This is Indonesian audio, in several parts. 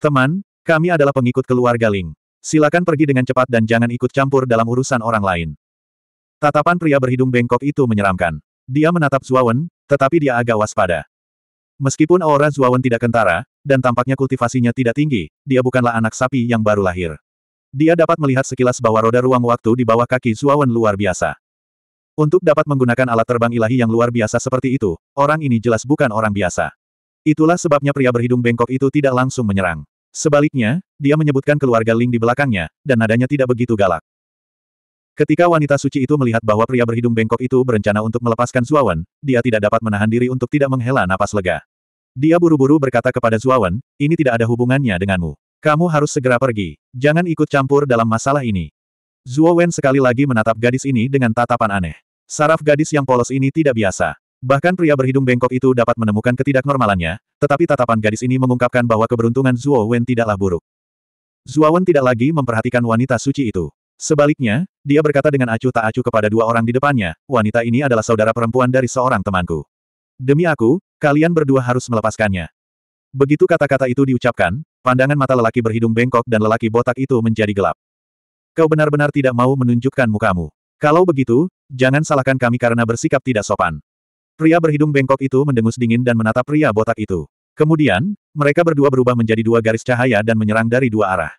Teman, kami adalah pengikut keluarga Ling. Silakan pergi dengan cepat dan jangan ikut campur dalam urusan orang lain. Tatapan pria berhidung bengkok itu menyeramkan. Dia menatap Zuawan, tetapi dia agak waspada. Meskipun aura Zuawan tidak kentara, dan tampaknya kultivasinya tidak tinggi, dia bukanlah anak sapi yang baru lahir. Dia dapat melihat sekilas bahwa roda ruang waktu di bawah kaki Zuawan luar biasa. Untuk dapat menggunakan alat terbang ilahi yang luar biasa seperti itu, orang ini jelas bukan orang biasa. Itulah sebabnya pria berhidung bengkok itu tidak langsung menyerang. Sebaliknya, dia menyebutkan keluarga Ling di belakangnya, dan nadanya tidak begitu galak. Ketika wanita suci itu melihat bahwa pria berhidung bengkok itu berencana untuk melepaskan Zuawan, dia tidak dapat menahan diri untuk tidak menghela napas lega. Dia buru-buru berkata kepada Zuawan, ini tidak ada hubungannya denganmu. Kamu harus segera pergi. Jangan ikut campur dalam masalah ini. Zuawan sekali lagi menatap gadis ini dengan tatapan aneh. Saraf gadis yang polos ini tidak biasa. Bahkan pria berhidung bengkok itu dapat menemukan ketidaknormalannya, tetapi tatapan gadis ini mengungkapkan bahwa keberuntungan Zuo Wen tidaklah buruk. Zuo Wen tidak lagi memperhatikan wanita suci itu. Sebaliknya, dia berkata dengan acuh tak acuh kepada dua orang di depannya, wanita ini adalah saudara perempuan dari seorang temanku. Demi aku, kalian berdua harus melepaskannya. Begitu kata-kata itu diucapkan, pandangan mata lelaki berhidung bengkok dan lelaki botak itu menjadi gelap. Kau benar-benar tidak mau menunjukkan mukamu. Kalau begitu, jangan salahkan kami karena bersikap tidak sopan. Pria berhidung bengkok itu mendengus dingin dan menatap pria botak itu. Kemudian, mereka berdua berubah menjadi dua garis cahaya dan menyerang dari dua arah.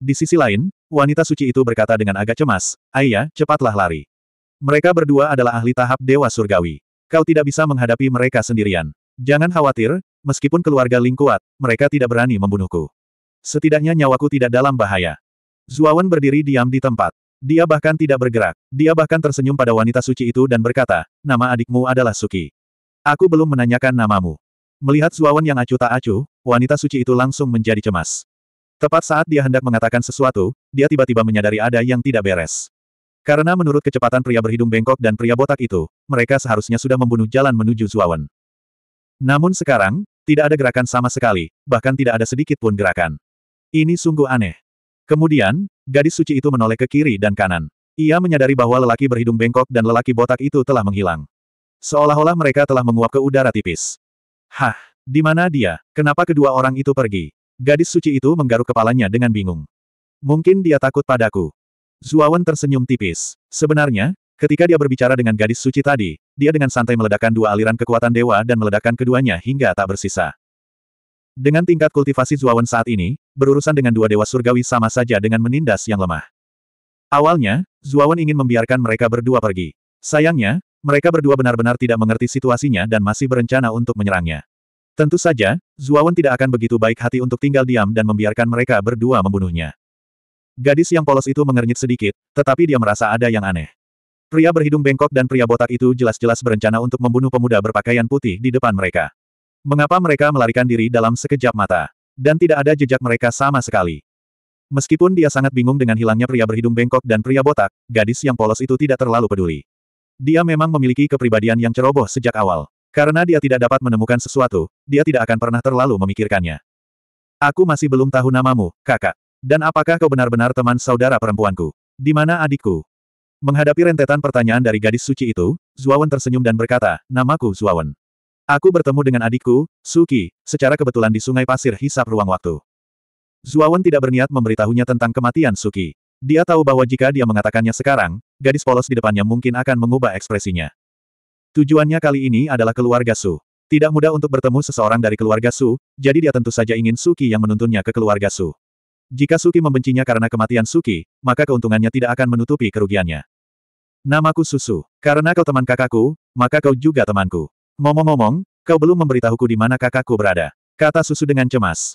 Di sisi lain, wanita suci itu berkata dengan agak cemas, Ayah, cepatlah lari. Mereka berdua adalah ahli tahap Dewa Surgawi. Kau tidak bisa menghadapi mereka sendirian. Jangan khawatir, meskipun keluarga Ling kuat, mereka tidak berani membunuhku. Setidaknya nyawaku tidak dalam bahaya. Zuawan berdiri diam di tempat. Dia bahkan tidak bergerak. Dia bahkan tersenyum pada wanita suci itu dan berkata, nama adikmu adalah Suki. Aku belum menanyakan namamu. Melihat Zuawan yang acuh tak acuh, wanita suci itu langsung menjadi cemas. Tepat saat dia hendak mengatakan sesuatu, dia tiba-tiba menyadari ada yang tidak beres. Karena menurut kecepatan pria berhidung bengkok dan pria botak itu, mereka seharusnya sudah membunuh jalan menuju Zuawan. Namun sekarang, tidak ada gerakan sama sekali, bahkan tidak ada sedikit pun gerakan. Ini sungguh aneh. Kemudian, gadis suci itu menoleh ke kiri dan kanan. Ia menyadari bahwa lelaki berhidung bengkok dan lelaki botak itu telah menghilang. Seolah-olah mereka telah menguap ke udara tipis. Hah, di mana dia? Kenapa kedua orang itu pergi? Gadis suci itu menggaruk kepalanya dengan bingung. Mungkin dia takut padaku. Zuawan tersenyum tipis. Sebenarnya, ketika dia berbicara dengan gadis suci tadi, dia dengan santai meledakkan dua aliran kekuatan dewa dan meledakkan keduanya hingga tak bersisa. Dengan tingkat kultivasi Zuawan saat ini, berurusan dengan dua dewa surgawi sama saja dengan menindas yang lemah. Awalnya, Zuawan ingin membiarkan mereka berdua pergi. Sayangnya, mereka berdua benar-benar tidak mengerti situasinya dan masih berencana untuk menyerangnya. Tentu saja, Zuawan tidak akan begitu baik hati untuk tinggal diam dan membiarkan mereka berdua membunuhnya. Gadis yang polos itu mengernyit sedikit, tetapi dia merasa ada yang aneh. Pria berhidung bengkok dan pria botak itu jelas-jelas berencana untuk membunuh pemuda berpakaian putih di depan mereka. Mengapa mereka melarikan diri dalam sekejap mata? Dan tidak ada jejak mereka sama sekali. Meskipun dia sangat bingung dengan hilangnya pria berhidung bengkok dan pria botak, gadis yang polos itu tidak terlalu peduli. Dia memang memiliki kepribadian yang ceroboh sejak awal. Karena dia tidak dapat menemukan sesuatu, dia tidak akan pernah terlalu memikirkannya. Aku masih belum tahu namamu, kakak. Dan apakah kau benar-benar teman saudara perempuanku? Di mana adikku? Menghadapi rentetan pertanyaan dari gadis suci itu, Zuawan tersenyum dan berkata, namaku Zuawan. Aku bertemu dengan adikku, Suki, secara kebetulan di sungai pasir hisap ruang waktu. Zuawan tidak berniat memberitahunya tentang kematian Suki. Dia tahu bahwa jika dia mengatakannya sekarang, gadis polos di depannya mungkin akan mengubah ekspresinya. Tujuannya kali ini adalah keluarga Su. Tidak mudah untuk bertemu seseorang dari keluarga Su, jadi dia tentu saja ingin Suki yang menuntunnya ke keluarga Su. Jika Suki membencinya karena kematian Suki, maka keuntungannya tidak akan menutupi kerugiannya. Namaku Susu. Karena kau teman kakakku, maka kau juga temanku. Ngomong-ngomong, kau belum memberitahuku di mana kakakku berada. Kata susu dengan cemas.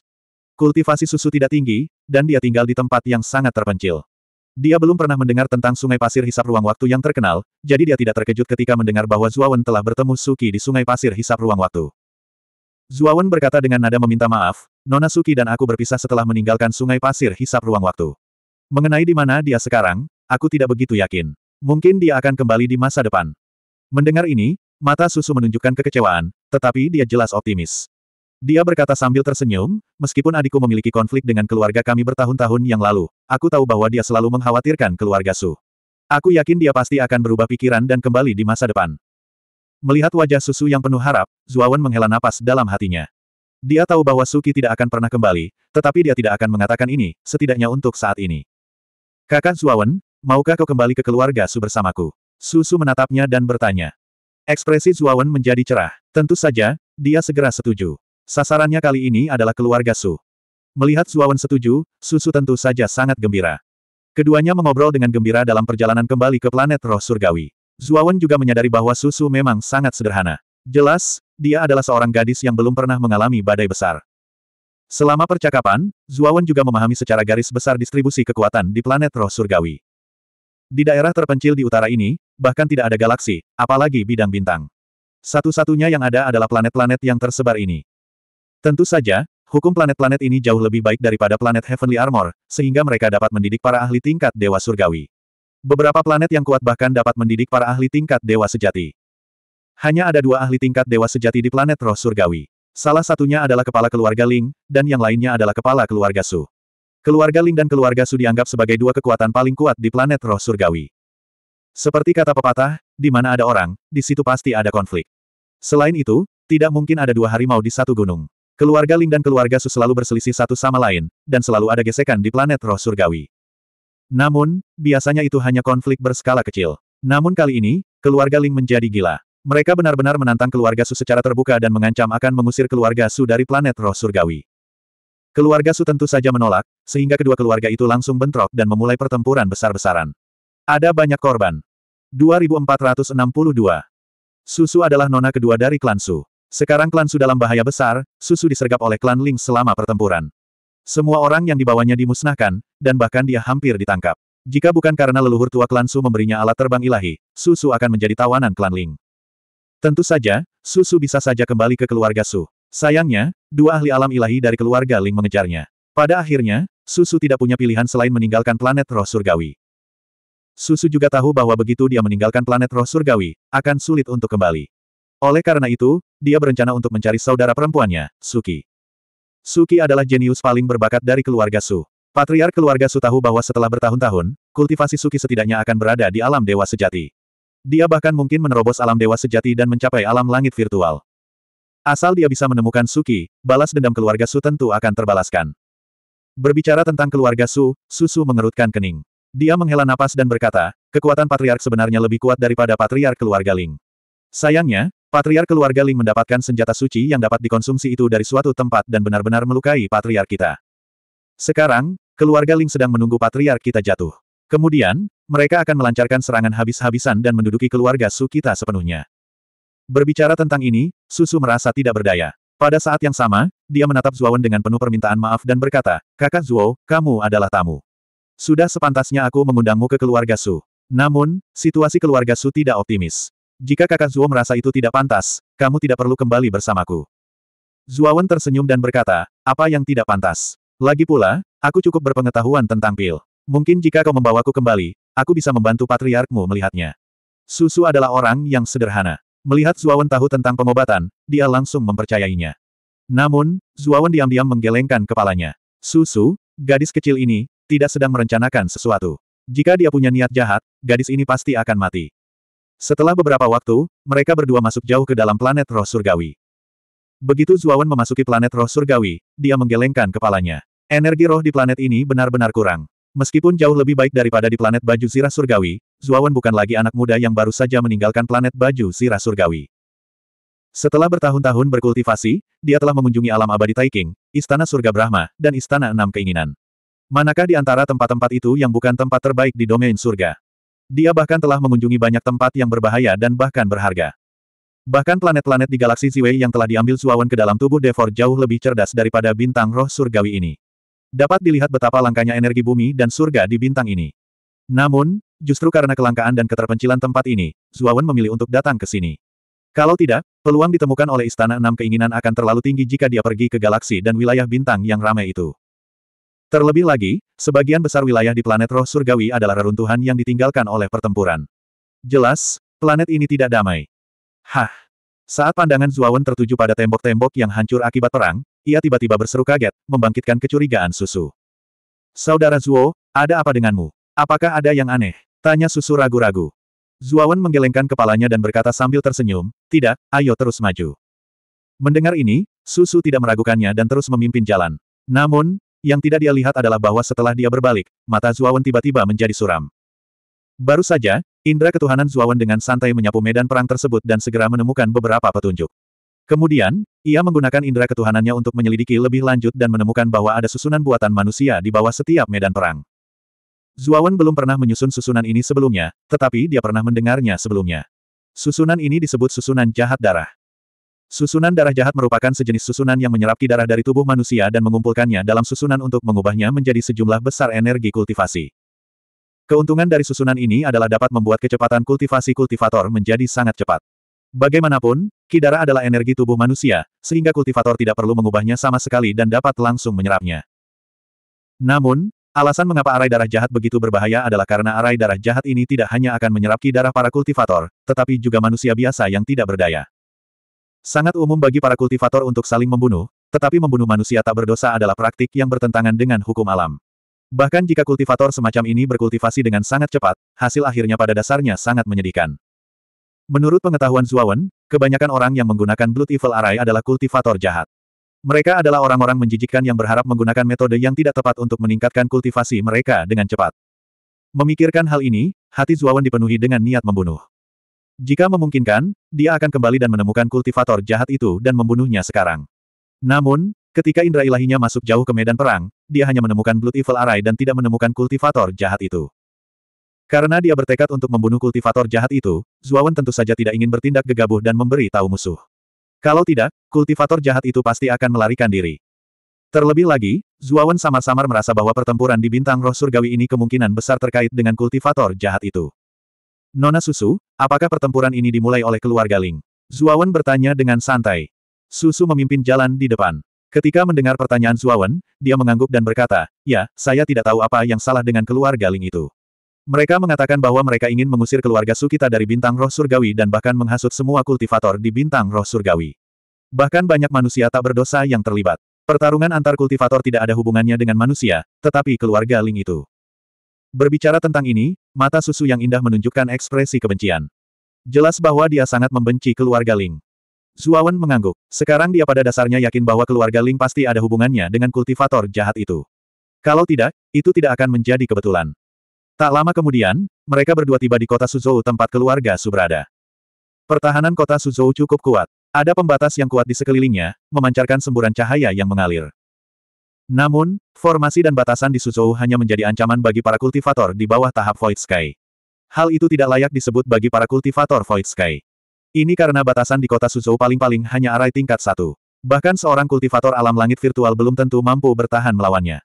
Kultivasi susu tidak tinggi, dan dia tinggal di tempat yang sangat terpencil. Dia belum pernah mendengar tentang sungai pasir hisap ruang waktu yang terkenal, jadi dia tidak terkejut ketika mendengar bahwa Zuawan telah bertemu Suki di sungai pasir hisap ruang waktu. Zuawan berkata dengan nada meminta maaf, Nona Suki dan aku berpisah setelah meninggalkan sungai pasir hisap ruang waktu. Mengenai di mana dia sekarang, aku tidak begitu yakin. Mungkin dia akan kembali di masa depan. Mendengar ini, Mata Susu menunjukkan kekecewaan, tetapi dia jelas optimis. Dia berkata sambil tersenyum, meskipun adikku memiliki konflik dengan keluarga kami bertahun-tahun yang lalu, aku tahu bahwa dia selalu mengkhawatirkan keluarga Su. Aku yakin dia pasti akan berubah pikiran dan kembali di masa depan. Melihat wajah Susu yang penuh harap, Zuawan menghela napas dalam hatinya. Dia tahu bahwa Suki tidak akan pernah kembali, tetapi dia tidak akan mengatakan ini, setidaknya untuk saat ini. Kakak Zuawan, maukah kau kembali ke keluarga Su bersamaku? Susu menatapnya dan bertanya. Ekspresi Zuawan menjadi cerah. Tentu saja, dia segera setuju. Sasarannya kali ini adalah keluarga Su. Melihat Zuawan setuju, Susu tentu saja sangat gembira. Keduanya mengobrol dengan gembira dalam perjalanan kembali ke planet roh surgawi. Zuawan juga menyadari bahwa Susu memang sangat sederhana. Jelas, dia adalah seorang gadis yang belum pernah mengalami badai besar. Selama percakapan, Zuawan juga memahami secara garis besar distribusi kekuatan di planet roh surgawi. Di daerah terpencil di utara ini, bahkan tidak ada galaksi, apalagi bidang bintang. Satu-satunya yang ada adalah planet-planet yang tersebar ini. Tentu saja, hukum planet-planet ini jauh lebih baik daripada planet Heavenly Armor, sehingga mereka dapat mendidik para ahli tingkat Dewa Surgawi. Beberapa planet yang kuat bahkan dapat mendidik para ahli tingkat Dewa Sejati. Hanya ada dua ahli tingkat Dewa Sejati di planet Roh Surgawi. Salah satunya adalah kepala keluarga Ling, dan yang lainnya adalah kepala keluarga Su. Keluarga Ling dan keluarga Su dianggap sebagai dua kekuatan paling kuat di planet roh surgawi. Seperti kata pepatah, di mana ada orang, di situ pasti ada konflik. Selain itu, tidak mungkin ada dua harimau di satu gunung. Keluarga Ling dan keluarga Su selalu berselisih satu sama lain, dan selalu ada gesekan di planet roh surgawi. Namun, biasanya itu hanya konflik berskala kecil. Namun kali ini, keluarga Ling menjadi gila. Mereka benar-benar menantang keluarga Su secara terbuka dan mengancam akan mengusir keluarga Su dari planet roh surgawi. Keluarga Su tentu saja menolak, sehingga kedua keluarga itu langsung bentrok dan memulai pertempuran besar-besaran. Ada banyak korban. 2462. Susu adalah nona kedua dari klan Su. Sekarang klan Su dalam bahaya besar, Susu disergap oleh klan Ling selama pertempuran. Semua orang yang dibawanya dimusnahkan, dan bahkan dia hampir ditangkap. Jika bukan karena leluhur tua klan Su memberinya alat terbang ilahi, Susu akan menjadi tawanan klan Ling. Tentu saja, Susu bisa saja kembali ke keluarga Su. Sayangnya, dua ahli alam ilahi dari keluarga Ling mengejarnya. Pada akhirnya, Susu tidak punya pilihan selain meninggalkan planet roh surgawi. Susu juga tahu bahwa begitu dia meninggalkan planet roh surgawi, akan sulit untuk kembali. Oleh karena itu, dia berencana untuk mencari saudara perempuannya, Suki. Suki adalah jenius paling berbakat dari keluarga Su. Patriark keluarga Su tahu bahwa setelah bertahun-tahun, kultivasi Suki setidaknya akan berada di alam dewa sejati. Dia bahkan mungkin menerobos alam dewa sejati dan mencapai alam langit virtual. Asal dia bisa menemukan Suki, balas dendam keluarga Su tentu akan terbalaskan. Berbicara tentang keluarga Su, Susu mengerutkan kening. Dia menghela napas dan berkata, kekuatan Patriark sebenarnya lebih kuat daripada Patriark keluarga Ling. Sayangnya, Patriark keluarga Ling mendapatkan senjata suci yang dapat dikonsumsi itu dari suatu tempat dan benar-benar melukai Patriark kita. Sekarang, keluarga Ling sedang menunggu Patriark kita jatuh. Kemudian, mereka akan melancarkan serangan habis-habisan dan menduduki keluarga Su kita sepenuhnya. Berbicara tentang ini, Susu merasa tidak berdaya. Pada saat yang sama, dia menatap Zuowen dengan penuh permintaan maaf dan berkata, Kakak Zuo, kamu adalah tamu. Sudah sepantasnya aku mengundangmu ke keluarga Su. Namun, situasi keluarga Su tidak optimis. Jika kakak Zuo merasa itu tidak pantas, kamu tidak perlu kembali bersamaku. Zuawan tersenyum dan berkata, apa yang tidak pantas? Lagi pula, aku cukup berpengetahuan tentang pil. Mungkin jika kau membawaku kembali, aku bisa membantu patriarkmu melihatnya. Susu adalah orang yang sederhana. Melihat Zuawan tahu tentang pengobatan, dia langsung mempercayainya. Namun, Zuawan diam-diam menggelengkan kepalanya. Susu, gadis kecil ini, tidak sedang merencanakan sesuatu. Jika dia punya niat jahat, gadis ini pasti akan mati. Setelah beberapa waktu, mereka berdua masuk jauh ke dalam planet roh surgawi. Begitu Zuawan memasuki planet roh surgawi, dia menggelengkan kepalanya. Energi roh di planet ini benar-benar kurang. Meskipun jauh lebih baik daripada di planet baju zirah surgawi, Zuawan bukan lagi anak muda yang baru saja meninggalkan planet baju zirah surgawi. Setelah bertahun-tahun berkultivasi, dia telah mengunjungi alam abadi Taiking, Istana Surga Brahma, dan Istana Enam Keinginan. Manakah di antara tempat-tempat itu yang bukan tempat terbaik di domain surga? Dia bahkan telah mengunjungi banyak tempat yang berbahaya dan bahkan berharga. Bahkan planet-planet di galaksi Ziwei yang telah diambil Suawan ke dalam tubuh Devor jauh lebih cerdas daripada bintang roh surgawi ini. Dapat dilihat betapa langkanya energi bumi dan surga di bintang ini. Namun, justru karena kelangkaan dan keterpencilan tempat ini, Zuawan memilih untuk datang ke sini. Kalau tidak, peluang ditemukan oleh Istana Enam Keinginan akan terlalu tinggi jika dia pergi ke galaksi dan wilayah bintang yang ramai itu. Terlebih lagi, sebagian besar wilayah di planet roh surgawi adalah reruntuhan yang ditinggalkan oleh pertempuran. Jelas, planet ini tidak damai. Hah! Saat pandangan Zuawan tertuju pada tembok-tembok yang hancur akibat perang, ia tiba-tiba berseru kaget, membangkitkan kecurigaan Susu. Saudara Zuo, ada apa denganmu? Apakah ada yang aneh? Tanya Susu ragu-ragu. Zuawan menggelengkan kepalanya dan berkata sambil tersenyum, tidak, ayo terus maju. Mendengar ini, Susu tidak meragukannya dan terus memimpin jalan. Namun, yang tidak dia lihat adalah bahwa setelah dia berbalik, mata Zuawan tiba-tiba menjadi suram. Baru saja, indra ketuhanan Zuawan dengan santai menyapu medan perang tersebut dan segera menemukan beberapa petunjuk. Kemudian, ia menggunakan indra ketuhanannya untuk menyelidiki lebih lanjut dan menemukan bahwa ada susunan buatan manusia di bawah setiap medan perang. Zuawan belum pernah menyusun susunan ini sebelumnya, tetapi dia pernah mendengarnya sebelumnya. Susunan ini disebut susunan jahat darah. Susunan darah jahat merupakan sejenis susunan yang menyerap ki darah dari tubuh manusia dan mengumpulkannya dalam susunan untuk mengubahnya menjadi sejumlah besar energi kultivasi. Keuntungan dari susunan ini adalah dapat membuat kecepatan kultivasi kultivator menjadi sangat cepat. Bagaimanapun, ki darah adalah energi tubuh manusia, sehingga kultivator tidak perlu mengubahnya sama sekali dan dapat langsung menyerapnya. Namun, Alasan mengapa arai darah jahat begitu berbahaya adalah karena arai darah jahat ini tidak hanya akan menyerap ki darah para kultivator, tetapi juga manusia biasa yang tidak berdaya. Sangat umum bagi para kultivator untuk saling membunuh, tetapi membunuh manusia tak berdosa adalah praktik yang bertentangan dengan hukum alam. Bahkan jika kultivator semacam ini berkultivasi dengan sangat cepat, hasil akhirnya pada dasarnya sangat menyedihkan. Menurut pengetahuan Zuawan, kebanyakan orang yang menggunakan Blood Evil Array adalah kultivator jahat. Mereka adalah orang-orang menjijikkan yang berharap menggunakan metode yang tidak tepat untuk meningkatkan kultivasi mereka dengan cepat. Memikirkan hal ini, hati Zuawan dipenuhi dengan niat membunuh. Jika memungkinkan, dia akan kembali dan menemukan kultivator jahat itu dan membunuhnya sekarang. Namun, ketika indra ilahinya masuk jauh ke medan perang, dia hanya menemukan Blood Evil Array dan tidak menemukan kultivator jahat itu. Karena dia bertekad untuk membunuh kultivator jahat itu, Zuawan tentu saja tidak ingin bertindak gegabah dan memberi tahu musuh. Kalau tidak, kultivator jahat itu pasti akan melarikan diri. Terlebih lagi, Zuawan samar-samar merasa bahwa pertempuran di bintang roh surgawi ini kemungkinan besar terkait dengan kultivator jahat itu. Nona Susu, apakah pertempuran ini dimulai oleh keluarga Ling? Zuawan bertanya dengan santai. Susu memimpin jalan di depan. Ketika mendengar pertanyaan Zuawan, dia mengangguk dan berkata, Ya, saya tidak tahu apa yang salah dengan keluarga Ling itu. Mereka mengatakan bahwa mereka ingin mengusir keluarga Sukita dari bintang roh surgawi dan bahkan menghasut semua kultivator di bintang roh surgawi. Bahkan banyak manusia tak berdosa yang terlibat. Pertarungan antar kultivator tidak ada hubungannya dengan manusia, tetapi keluarga Ling itu. Berbicara tentang ini, mata susu yang indah menunjukkan ekspresi kebencian. Jelas bahwa dia sangat membenci keluarga Ling. Zuawan mengangguk. Sekarang dia pada dasarnya yakin bahwa keluarga Ling pasti ada hubungannya dengan kultivator jahat itu. Kalau tidak, itu tidak akan menjadi kebetulan. Tak lama kemudian, mereka berdua tiba di kota Suzhou tempat keluarga Su berada. Pertahanan kota Suzhou cukup kuat. Ada pembatas yang kuat di sekelilingnya, memancarkan semburan cahaya yang mengalir. Namun, formasi dan batasan di Suzhou hanya menjadi ancaman bagi para kultivator di bawah tahap Void Sky. Hal itu tidak layak disebut bagi para kultivator Void Sky. Ini karena batasan di kota Suzhou paling-paling hanya arai tingkat satu. Bahkan seorang kultivator alam langit virtual belum tentu mampu bertahan melawannya.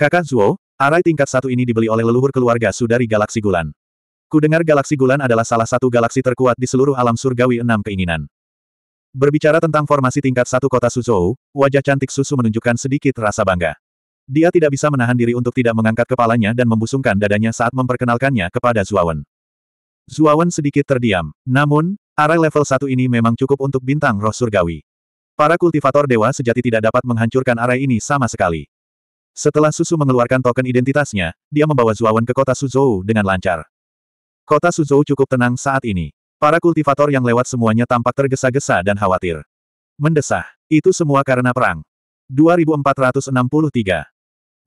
Kakak Zuo, arai tingkat satu ini dibeli oleh leluhur keluarga Sudari Galaksi Gulan. Kudengar Galaksi Gulan adalah salah satu galaksi terkuat di seluruh alam surgawi enam keinginan. Berbicara tentang formasi tingkat satu kota Suzhou, wajah cantik Susu menunjukkan sedikit rasa bangga. Dia tidak bisa menahan diri untuk tidak mengangkat kepalanya dan membusungkan dadanya saat memperkenalkannya kepada Zuawan. Zuawan sedikit terdiam. Namun, arah level satu ini memang cukup untuk bintang roh surgawi. Para kultivator dewa sejati tidak dapat menghancurkan arah ini sama sekali. Setelah Susu mengeluarkan token identitasnya, dia membawa Zuawan ke kota Suzhou dengan lancar. Kota Suzhou cukup tenang saat ini. Para kultivator yang lewat semuanya tampak tergesa-gesa dan khawatir. Mendesah. Itu semua karena perang. 2463.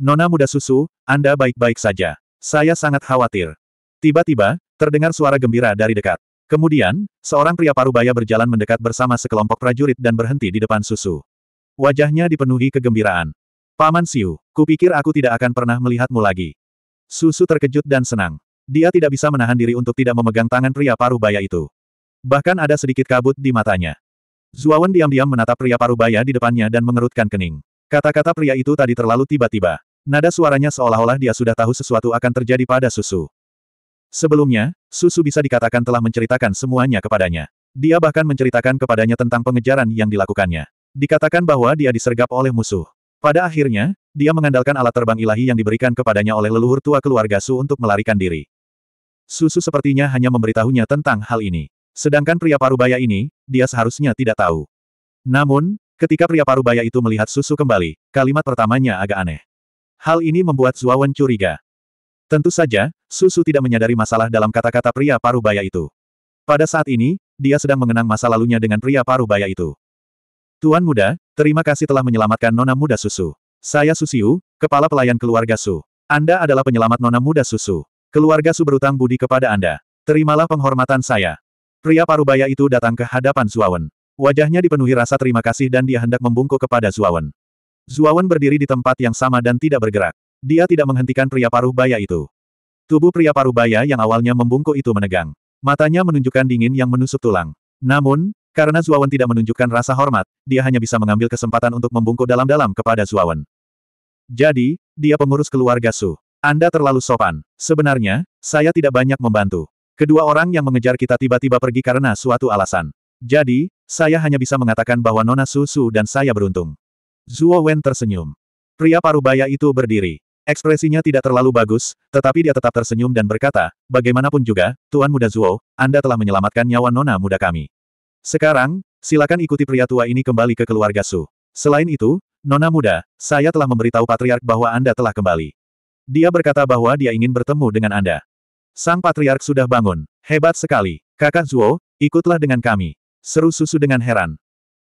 Nona muda susu, Anda baik-baik saja. Saya sangat khawatir. Tiba-tiba, terdengar suara gembira dari dekat. Kemudian, seorang pria parubaya berjalan mendekat bersama sekelompok prajurit dan berhenti di depan susu. Wajahnya dipenuhi kegembiraan. Paman Siu, kupikir aku tidak akan pernah melihatmu lagi. Susu terkejut dan senang. Dia tidak bisa menahan diri untuk tidak memegang tangan pria paruh baya itu. Bahkan ada sedikit kabut di matanya. Zuawan diam-diam menatap pria paruh baya di depannya dan mengerutkan kening. Kata-kata pria itu tadi terlalu tiba-tiba. Nada suaranya seolah-olah dia sudah tahu sesuatu akan terjadi pada Susu. Sebelumnya, Susu bisa dikatakan telah menceritakan semuanya kepadanya. Dia bahkan menceritakan kepadanya tentang pengejaran yang dilakukannya. Dikatakan bahwa dia disergap oleh musuh. Pada akhirnya, dia mengandalkan alat terbang ilahi yang diberikan kepadanya oleh leluhur tua keluarga Su untuk melarikan diri. Susu sepertinya hanya memberitahunya tentang hal ini. Sedangkan pria parubaya ini, dia seharusnya tidak tahu. Namun, ketika pria parubaya itu melihat Susu kembali, kalimat pertamanya agak aneh. Hal ini membuat Zuawan curiga. Tentu saja, Susu tidak menyadari masalah dalam kata-kata pria parubaya itu. Pada saat ini, dia sedang mengenang masa lalunya dengan pria parubaya itu. Tuan muda, Terima kasih telah menyelamatkan Nona Muda Susu. Saya Susiu, Kepala Pelayan Keluarga Su. Anda adalah penyelamat Nona Muda Susu. Keluarga Su berutang budi kepada Anda. Terimalah penghormatan saya. Pria parubaya itu datang ke hadapan Zuawan. Wajahnya dipenuhi rasa terima kasih dan dia hendak membungkuk kepada Zuawan. Zuawan berdiri di tempat yang sama dan tidak bergerak. Dia tidak menghentikan pria parubaya itu. Tubuh pria parubaya yang awalnya membungkuk itu menegang. Matanya menunjukkan dingin yang menusuk tulang. Namun, karena Zuawan tidak menunjukkan rasa hormat, dia hanya bisa mengambil kesempatan untuk membungkuk dalam-dalam kepada Zuawan. Jadi, dia pengurus keluarga Su. Anda terlalu sopan. Sebenarnya, saya tidak banyak membantu. Kedua orang yang mengejar kita tiba-tiba pergi karena suatu alasan. Jadi, saya hanya bisa mengatakan bahwa Nona Su Su dan saya beruntung. Zuo Wen tersenyum. Pria parubaya itu berdiri. Ekspresinya tidak terlalu bagus, tetapi dia tetap tersenyum dan berkata, bagaimanapun juga, Tuan Muda Zuo, Anda telah menyelamatkan nyawa Nona Muda kami. Sekarang, silakan ikuti pria tua ini kembali ke keluarga Su. Selain itu, Nona muda, saya telah memberitahu Patriark bahwa Anda telah kembali. Dia berkata bahwa dia ingin bertemu dengan Anda. Sang Patriark sudah bangun. Hebat sekali. Kakak Zuo, ikutlah dengan kami. Seru Susu dengan heran.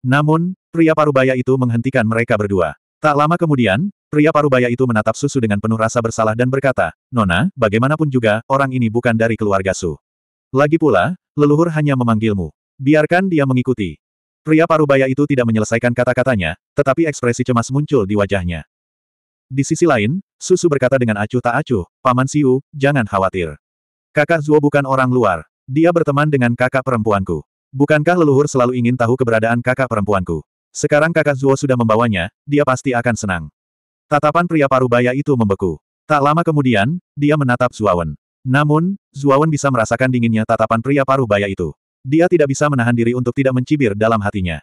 Namun, pria parubaya itu menghentikan mereka berdua. Tak lama kemudian, pria parubaya itu menatap Susu dengan penuh rasa bersalah dan berkata, Nona, bagaimanapun juga, orang ini bukan dari keluarga Su. Lagi pula, leluhur hanya memanggilmu. Biarkan dia mengikuti. Pria parubaya itu tidak menyelesaikan kata-katanya, tetapi ekspresi cemas muncul di wajahnya. Di sisi lain, Susu berkata dengan acuh tak acuh, Paman Siu, jangan khawatir. Kakak Zuo bukan orang luar. Dia berteman dengan kakak perempuanku. Bukankah leluhur selalu ingin tahu keberadaan kakak perempuanku? Sekarang kakak Zuo sudah membawanya, dia pasti akan senang. Tatapan pria parubaya itu membeku. Tak lama kemudian, dia menatap Zuawan. Namun, Zuawan bisa merasakan dinginnya tatapan pria parubaya itu. Dia tidak bisa menahan diri untuk tidak mencibir dalam hatinya.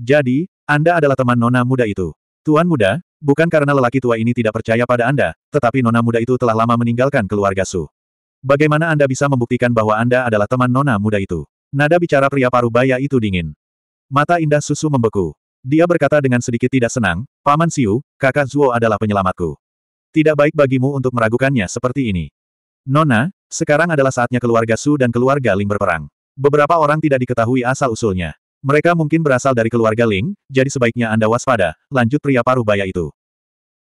Jadi, Anda adalah teman nona muda itu. Tuan muda, bukan karena lelaki tua ini tidak percaya pada Anda, tetapi nona muda itu telah lama meninggalkan keluarga Su. Bagaimana Anda bisa membuktikan bahwa Anda adalah teman nona muda itu? Nada bicara pria paruh baya itu dingin. Mata indah susu membeku. Dia berkata dengan sedikit tidak senang, Paman Siu, kakak Zuo adalah penyelamatku. Tidak baik bagimu untuk meragukannya seperti ini. Nona, sekarang adalah saatnya keluarga Su dan keluarga Ling berperang. Beberapa orang tidak diketahui asal-usulnya. Mereka mungkin berasal dari keluarga Ling, jadi sebaiknya Anda waspada, lanjut pria paruh baya itu.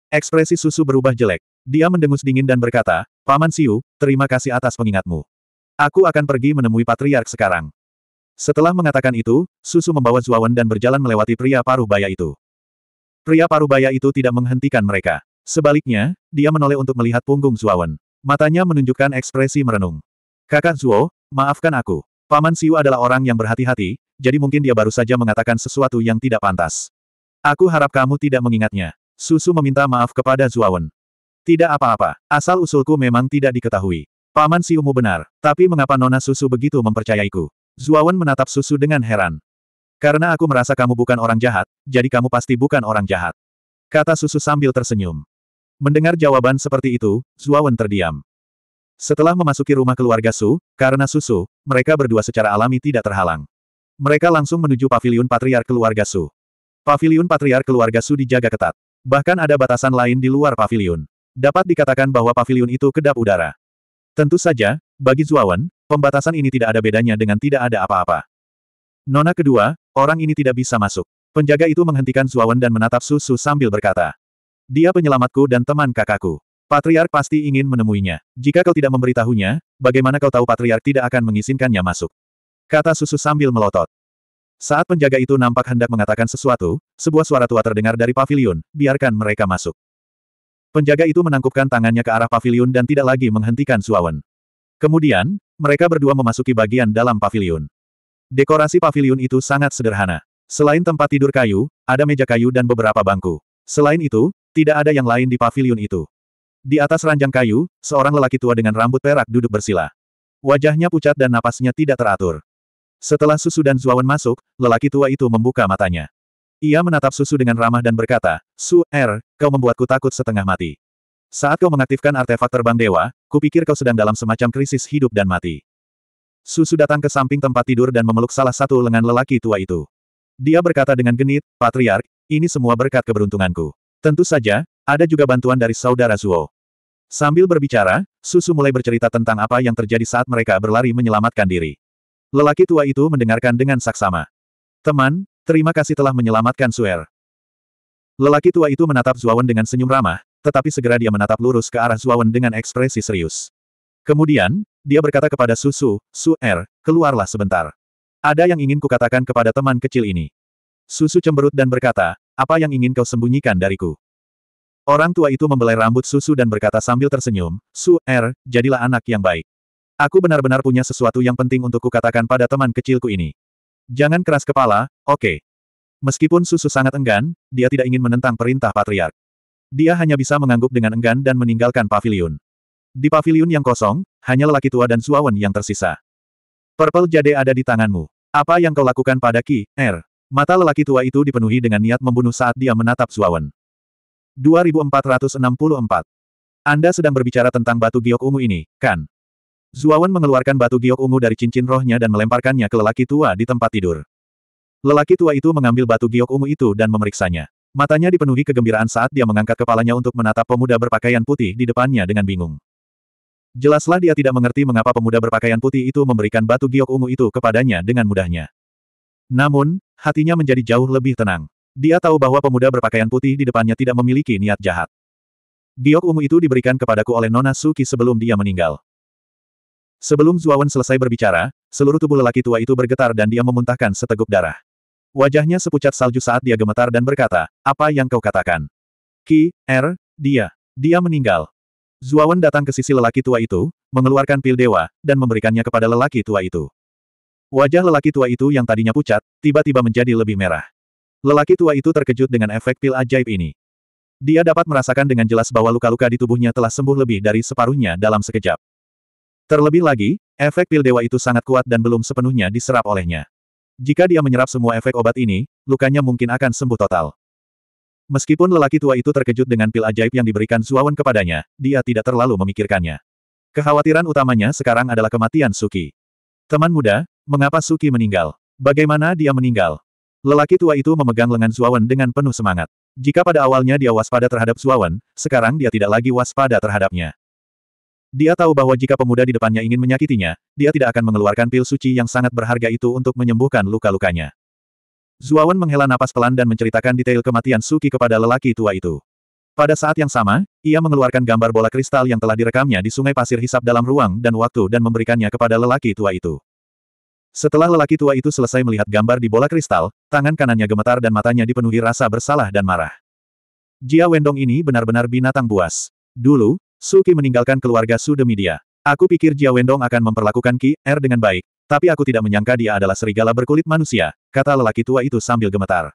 Ekspresi susu berubah jelek. Dia mendengus dingin dan berkata, Paman Siu, terima kasih atas pengingatmu. Aku akan pergi menemui Patriark sekarang. Setelah mengatakan itu, susu membawa Zuawan dan berjalan melewati pria paruh baya itu. Pria paruh baya itu tidak menghentikan mereka. Sebaliknya, dia menoleh untuk melihat punggung Zuawan. Matanya menunjukkan ekspresi merenung. Kakak Zuo, maafkan aku. Paman Siu adalah orang yang berhati-hati, jadi mungkin dia baru saja mengatakan sesuatu yang tidak pantas. Aku harap kamu tidak mengingatnya. Susu meminta maaf kepada Zuawan. Tidak apa-apa, asal-usulku memang tidak diketahui. Paman Siumu benar, tapi mengapa Nona Susu begitu mempercayaiku? Zuawan menatap Susu dengan heran. Karena aku merasa kamu bukan orang jahat, jadi kamu pasti bukan orang jahat. Kata Susu sambil tersenyum. Mendengar jawaban seperti itu, Zuawan terdiam. Setelah memasuki rumah keluarga Su, karena susu, mereka berdua secara alami tidak terhalang. Mereka langsung menuju paviliun patriar keluarga Su. Paviliun patriar keluarga Su dijaga ketat. Bahkan ada batasan lain di luar paviliun. Dapat dikatakan bahwa paviliun itu kedap udara. Tentu saja, bagi Zuawan, pembatasan ini tidak ada bedanya dengan tidak ada apa-apa. Nona kedua, orang ini tidak bisa masuk. Penjaga itu menghentikan Zuawan dan menatap Su Su sambil berkata. Dia penyelamatku dan teman kakakku. Patriark pasti ingin menemuinya. Jika kau tidak memberitahunya, bagaimana kau tahu Patriark tidak akan mengizinkannya masuk? Kata susu sambil melotot. Saat penjaga itu nampak hendak mengatakan sesuatu, sebuah suara tua terdengar dari pavilion, biarkan mereka masuk. Penjaga itu menangkupkan tangannya ke arah pavilion dan tidak lagi menghentikan suawan. Kemudian, mereka berdua memasuki bagian dalam pavilion. Dekorasi pavilion itu sangat sederhana. Selain tempat tidur kayu, ada meja kayu dan beberapa bangku. Selain itu, tidak ada yang lain di pavilion itu. Di atas ranjang kayu, seorang lelaki tua dengan rambut perak duduk bersila. Wajahnya pucat dan napasnya tidak teratur. Setelah Susu dan Zuawan masuk, lelaki tua itu membuka matanya. Ia menatap Susu dengan ramah dan berkata, Su, Er, kau membuatku takut setengah mati. Saat kau mengaktifkan artefak terbang dewa, kupikir kau sedang dalam semacam krisis hidup dan mati. Susu datang ke samping tempat tidur dan memeluk salah satu lengan lelaki tua itu. Dia berkata dengan genit, Patriark, ini semua berkat keberuntunganku. Tentu saja, ada juga bantuan dari Saudara Zuo. Sambil berbicara, Susu mulai bercerita tentang apa yang terjadi saat mereka berlari menyelamatkan diri. Lelaki tua itu mendengarkan dengan saksama. Teman, terima kasih telah menyelamatkan Suer. Lelaki tua itu menatap Zuawan dengan senyum ramah, tetapi segera dia menatap lurus ke arah Zuawan dengan ekspresi serius. Kemudian, dia berkata kepada Susu, Suer, keluarlah sebentar. Ada yang ingin kukatakan kepada teman kecil ini. Susu cemberut dan berkata, apa yang ingin kau sembunyikan dariku? Orang tua itu membelai rambut susu dan berkata sambil tersenyum, Su, Er, jadilah anak yang baik. Aku benar-benar punya sesuatu yang penting untuk kukatakan pada teman kecilku ini. Jangan keras kepala, oke. Okay. Meskipun susu sangat enggan, dia tidak ingin menentang perintah patriark. Dia hanya bisa mengangguk dengan enggan dan meninggalkan pavilion. Di pavilion yang kosong, hanya lelaki tua dan suawan yang tersisa. Purple Jade ada di tanganmu. Apa yang kau lakukan pada Ki, Er? Mata lelaki tua itu dipenuhi dengan niat membunuh saat dia menatap suawan. 2464. Anda sedang berbicara tentang batu giok ungu ini, kan? Zuawan mengeluarkan batu giok ungu dari cincin rohnya dan melemparkannya ke lelaki tua di tempat tidur. Lelaki tua itu mengambil batu giok ungu itu dan memeriksanya. Matanya dipenuhi kegembiraan saat dia mengangkat kepalanya untuk menatap pemuda berpakaian putih di depannya dengan bingung. Jelaslah dia tidak mengerti mengapa pemuda berpakaian putih itu memberikan batu giok ungu itu kepadanya dengan mudahnya. Namun, hatinya menjadi jauh lebih tenang. Dia tahu bahwa pemuda berpakaian putih di depannya tidak memiliki niat jahat. Giok ungu itu diberikan kepadaku oleh Nona Suki sebelum dia meninggal. Sebelum Zuawan selesai berbicara, seluruh tubuh lelaki tua itu bergetar dan dia memuntahkan seteguk darah. Wajahnya sepucat salju saat dia gemetar dan berkata, apa yang kau katakan? Ki, Er, dia. Dia meninggal. Zuawan datang ke sisi lelaki tua itu, mengeluarkan pil dewa, dan memberikannya kepada lelaki tua itu. Wajah lelaki tua itu yang tadinya pucat, tiba-tiba menjadi lebih merah. Lelaki tua itu terkejut dengan efek pil ajaib ini. Dia dapat merasakan dengan jelas bahwa luka-luka di tubuhnya telah sembuh lebih dari separuhnya dalam sekejap. Terlebih lagi, efek pil dewa itu sangat kuat dan belum sepenuhnya diserap olehnya. Jika dia menyerap semua efek obat ini, lukanya mungkin akan sembuh total. Meskipun lelaki tua itu terkejut dengan pil ajaib yang diberikan Zuawan kepadanya, dia tidak terlalu memikirkannya. Kekhawatiran utamanya sekarang adalah kematian Suki. Teman muda, mengapa Suki meninggal? Bagaimana dia meninggal? Lelaki tua itu memegang lengan Zuawan dengan penuh semangat. Jika pada awalnya dia waspada terhadap Zuawan, sekarang dia tidak lagi waspada terhadapnya. Dia tahu bahwa jika pemuda di depannya ingin menyakitinya, dia tidak akan mengeluarkan pil suci yang sangat berharga itu untuk menyembuhkan luka-lukanya. Zuawan menghela napas pelan dan menceritakan detail kematian Suki kepada lelaki tua itu. Pada saat yang sama, ia mengeluarkan gambar bola kristal yang telah direkamnya di sungai pasir hisap dalam ruang dan waktu dan memberikannya kepada lelaki tua itu. Setelah lelaki tua itu selesai melihat gambar di bola kristal, tangan kanannya gemetar dan matanya dipenuhi rasa bersalah dan marah. Jia Wendong ini benar-benar binatang buas. Dulu, Suki meninggalkan keluarga Su demi dia. Aku pikir Jia Wendong akan memperlakukan Ki Er dengan baik, tapi aku tidak menyangka dia adalah serigala berkulit manusia, kata lelaki tua itu sambil gemetar.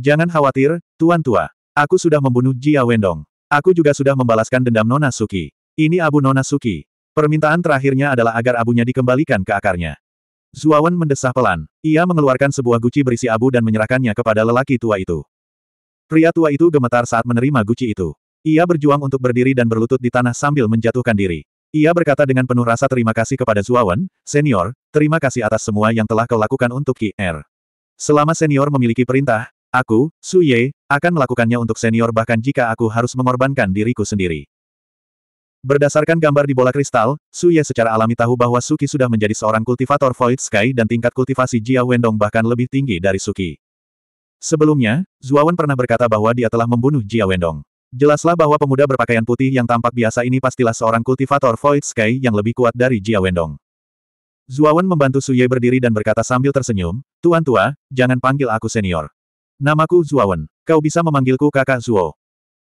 Jangan khawatir, Tuan Tua. Aku sudah membunuh Jia Wendong. Aku juga sudah membalaskan dendam Nona Suki. Ini abu Nona Suki. Permintaan terakhirnya adalah agar abunya dikembalikan ke akarnya. Zuawan mendesah pelan. Ia mengeluarkan sebuah guci berisi abu dan menyerahkannya kepada lelaki tua itu. Pria tua itu gemetar saat menerima guci itu. Ia berjuang untuk berdiri dan berlutut di tanah sambil menjatuhkan diri. Ia berkata dengan penuh rasa terima kasih kepada Zuawan, Senior, terima kasih atas semua yang telah kau lakukan untuk Ki-Er. Selama Senior memiliki perintah, aku, Su Ye, akan melakukannya untuk Senior bahkan jika aku harus mengorbankan diriku sendiri. Berdasarkan gambar di bola kristal, Su Ye secara alami tahu bahwa Suki sudah menjadi seorang kultivator Void Sky dan tingkat kultivasi Jia Wendong bahkan lebih tinggi dari Suki. Sebelumnya, Zuawan pernah berkata bahwa dia telah membunuh Jia Wendong. Jelaslah bahwa pemuda berpakaian putih yang tampak biasa ini pastilah seorang kultivator Void Sky yang lebih kuat dari Jia Wendong. Zuawan membantu Su Ye berdiri dan berkata sambil tersenyum, Tuan tua, jangan panggil aku senior. Namaku Zuawan. Kau bisa memanggilku kakak Zuo.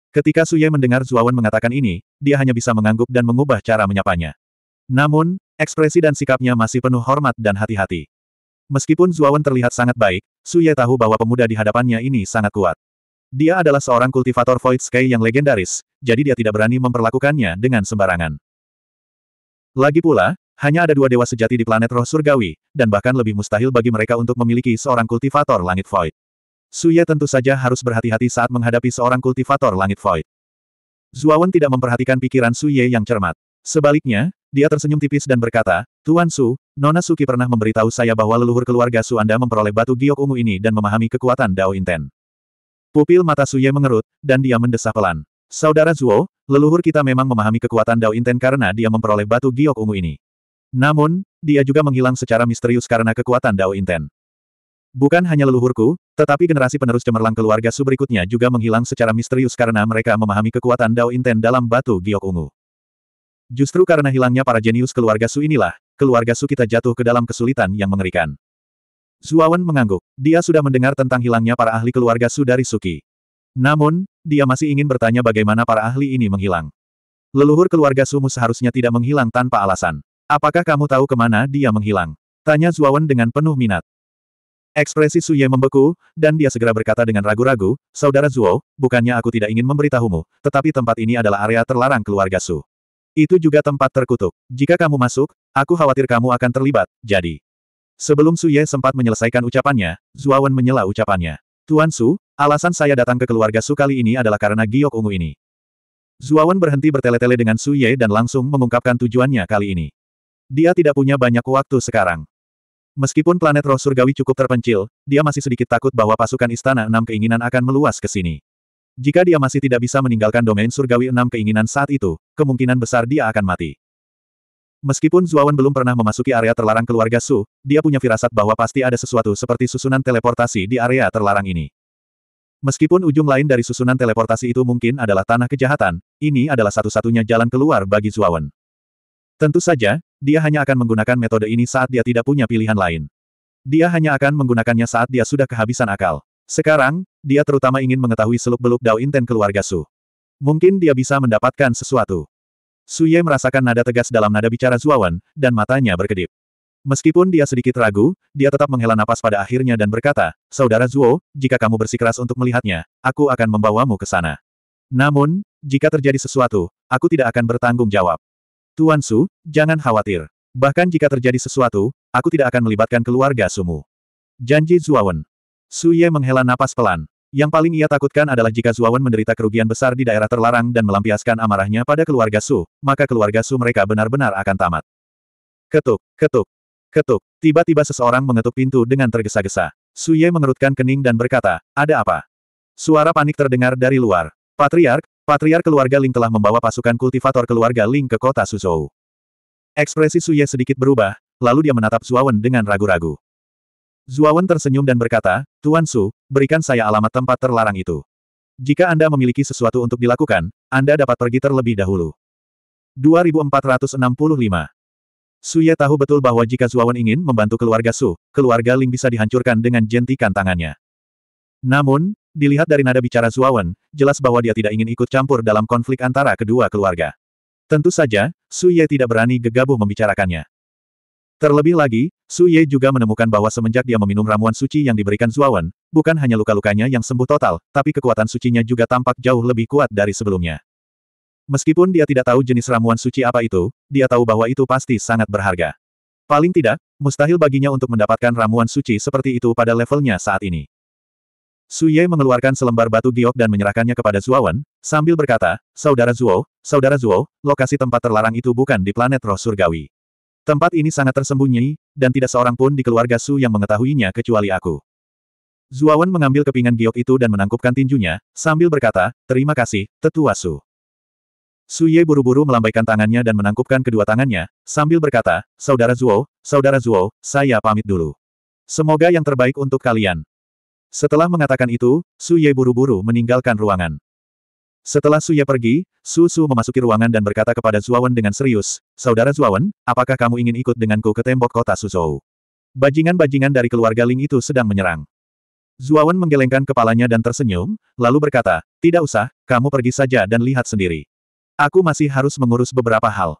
Ketika Suye mendengar Zuawan mengatakan ini, dia hanya bisa mengangguk dan mengubah cara menyapanya. Namun, ekspresi dan sikapnya masih penuh hormat dan hati-hati. Meskipun Zuawan terlihat sangat baik, Suye tahu bahwa pemuda di hadapannya ini sangat kuat. Dia adalah seorang kultivator Void Sky yang legendaris, jadi dia tidak berani memperlakukannya dengan sembarangan. Lagi pula, hanya ada dua dewa sejati di planet roh surgawi, dan bahkan lebih mustahil bagi mereka untuk memiliki seorang kultivator langit Void. Suya tentu saja harus berhati-hati saat menghadapi seorang kultivator langit void. Zuawan tidak memperhatikan pikiran Suye yang cermat. Sebaliknya, dia tersenyum tipis dan berkata, Tuan Su, Nona Suki pernah memberitahu saya bahwa leluhur keluarga Su Anda memperoleh batu giok ungu ini dan memahami kekuatan Dao Inten. Pupil mata Suye mengerut, dan dia mendesah pelan. Saudara Zuo, leluhur kita memang memahami kekuatan Dao Inten karena dia memperoleh batu giok ungu ini. Namun, dia juga menghilang secara misterius karena kekuatan Dao Inten. Bukan hanya leluhurku, tetapi generasi penerus cemerlang keluarga Su berikutnya juga menghilang secara misterius karena mereka memahami kekuatan Dao Inten dalam batu giok ungu. Justru karena hilangnya para jenius keluarga Su inilah, keluarga Su kita jatuh ke dalam kesulitan yang mengerikan. Zuawan mengangguk. Dia sudah mendengar tentang hilangnya para ahli keluarga Su dari Suki. Namun, dia masih ingin bertanya bagaimana para ahli ini menghilang. Leluhur keluarga Sumu seharusnya tidak menghilang tanpa alasan. Apakah kamu tahu kemana dia menghilang? Tanya Zuawan dengan penuh minat. Ekspresi Suye membeku, dan dia segera berkata dengan ragu-ragu, Saudara Zuo, bukannya aku tidak ingin memberitahumu, tetapi tempat ini adalah area terlarang keluarga Su. Itu juga tempat terkutuk. Jika kamu masuk, aku khawatir kamu akan terlibat, jadi. Sebelum Suye sempat menyelesaikan ucapannya, Zuawan menyela ucapannya. Tuan Su, alasan saya datang ke keluarga Su kali ini adalah karena giok ungu ini. Zuawan berhenti bertele-tele dengan Suye dan langsung mengungkapkan tujuannya kali ini. Dia tidak punya banyak waktu sekarang. Meskipun planet roh surgawi cukup terpencil, dia masih sedikit takut bahwa pasukan Istana Enam Keinginan akan meluas ke sini. Jika dia masih tidak bisa meninggalkan domain surgawi Enam Keinginan saat itu, kemungkinan besar dia akan mati. Meskipun Zuawan belum pernah memasuki area terlarang keluarga Su, dia punya firasat bahwa pasti ada sesuatu seperti susunan teleportasi di area terlarang ini. Meskipun ujung lain dari susunan teleportasi itu mungkin adalah tanah kejahatan, ini adalah satu-satunya jalan keluar bagi Zuawan. Tentu saja, dia hanya akan menggunakan metode ini saat dia tidak punya pilihan lain. Dia hanya akan menggunakannya saat dia sudah kehabisan akal. Sekarang, dia terutama ingin mengetahui seluk-beluk Dao Inten keluarga Su. Mungkin dia bisa mendapatkan sesuatu. Su Ye merasakan nada tegas dalam nada bicara Zuawan, dan matanya berkedip. Meskipun dia sedikit ragu, dia tetap menghela napas pada akhirnya dan berkata, Saudara Zuo, jika kamu bersikeras untuk melihatnya, aku akan membawamu ke sana. Namun, jika terjadi sesuatu, aku tidak akan bertanggung jawab. Tuan Su, jangan khawatir. Bahkan jika terjadi sesuatu, aku tidak akan melibatkan keluarga Sumu. Janji Zuawan. Ye menghela napas pelan. Yang paling ia takutkan adalah jika Zuawan menderita kerugian besar di daerah terlarang dan melampiaskan amarahnya pada keluarga Su, maka keluarga Su mereka benar-benar akan tamat. Ketuk, ketuk, ketuk. Tiba-tiba seseorang mengetuk pintu dengan tergesa-gesa. Su Ye mengerutkan kening dan berkata, ada apa? Suara panik terdengar dari luar. Patriark, Patriar keluarga Ling telah membawa pasukan kultivator keluarga Ling ke kota Suzhou. Ekspresi Suye sedikit berubah, lalu dia menatap Zuawan dengan ragu-ragu. Zuawan tersenyum dan berkata, Tuan Su, berikan saya alamat tempat terlarang itu. Jika Anda memiliki sesuatu untuk dilakukan, Anda dapat pergi terlebih dahulu. 2465 Suye tahu betul bahwa jika Zuawan ingin membantu keluarga Su, keluarga Ling bisa dihancurkan dengan jentikan tangannya. Namun, dilihat dari nada bicara Zuawan, jelas bahwa dia tidak ingin ikut campur dalam konflik antara kedua keluarga. Tentu saja, Su Ye tidak berani gegabah membicarakannya. Terlebih lagi, Su Ye juga menemukan bahwa semenjak dia meminum ramuan suci yang diberikan Zuawan, bukan hanya luka-lukanya yang sembuh total, tapi kekuatan sucinya juga tampak jauh lebih kuat dari sebelumnya. Meskipun dia tidak tahu jenis ramuan suci apa itu, dia tahu bahwa itu pasti sangat berharga. Paling tidak, mustahil baginya untuk mendapatkan ramuan suci seperti itu pada levelnya saat ini. Su Ye mengeluarkan selembar batu giok dan menyerahkannya kepada Wen, sambil berkata, Saudara Zuo, Saudara Zuo, lokasi tempat terlarang itu bukan di planet roh surgawi. Tempat ini sangat tersembunyi, dan tidak seorang pun di keluarga Su yang mengetahuinya kecuali aku. Zuawan mengambil kepingan giok itu dan menangkupkan tinjunya, sambil berkata, terima kasih, tetua Su. Su Ye buru-buru melambaikan tangannya dan menangkupkan kedua tangannya, sambil berkata, Saudara Zuo, Saudara Zuo, saya pamit dulu. Semoga yang terbaik untuk kalian. Setelah mengatakan itu, Su Ye buru-buru meninggalkan ruangan. Setelah Su Ye pergi, Su Su memasuki ruangan dan berkata kepada Zuawan dengan serius, Saudara Zuawan, apakah kamu ingin ikut denganku ke tembok kota Suzhou? Bajingan-bajingan dari keluarga Ling itu sedang menyerang. Zuawan menggelengkan kepalanya dan tersenyum, lalu berkata, Tidak usah, kamu pergi saja dan lihat sendiri. Aku masih harus mengurus beberapa hal.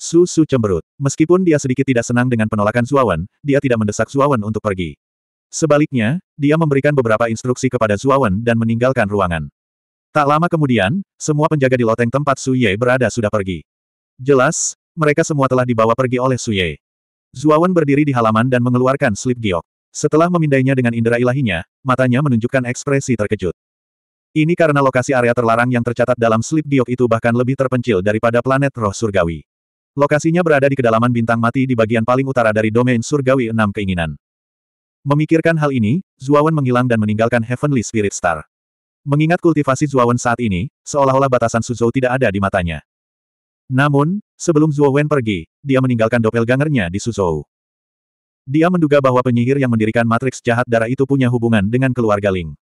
Su Su cemberut. Meskipun dia sedikit tidak senang dengan penolakan Zuawan, dia tidak mendesak Zuawan untuk pergi. Sebaliknya, dia memberikan beberapa instruksi kepada Zuawan dan meninggalkan ruangan. Tak lama kemudian, semua penjaga di loteng tempat Suye berada sudah pergi. Jelas, mereka semua telah dibawa pergi oleh Suye. Zuawan berdiri di halaman dan mengeluarkan slip giok. Setelah memindainya dengan indera ilahinya, matanya menunjukkan ekspresi terkejut. Ini karena lokasi area terlarang yang tercatat dalam slip giok itu bahkan lebih terpencil daripada planet roh surgawi. Lokasinya berada di kedalaman bintang mati di bagian paling utara dari domain surgawi enam keinginan. Memikirkan hal ini, Zuawan menghilang dan meninggalkan Heavenly Spirit Star. Mengingat kultivasi Zuawan saat ini, seolah-olah batasan Suzhou tidak ada di matanya. Namun, sebelum Zuawan pergi, dia meninggalkan doppelgangernya di Suzhou. Dia menduga bahwa penyihir yang mendirikan matriks jahat darah itu punya hubungan dengan keluarga Ling.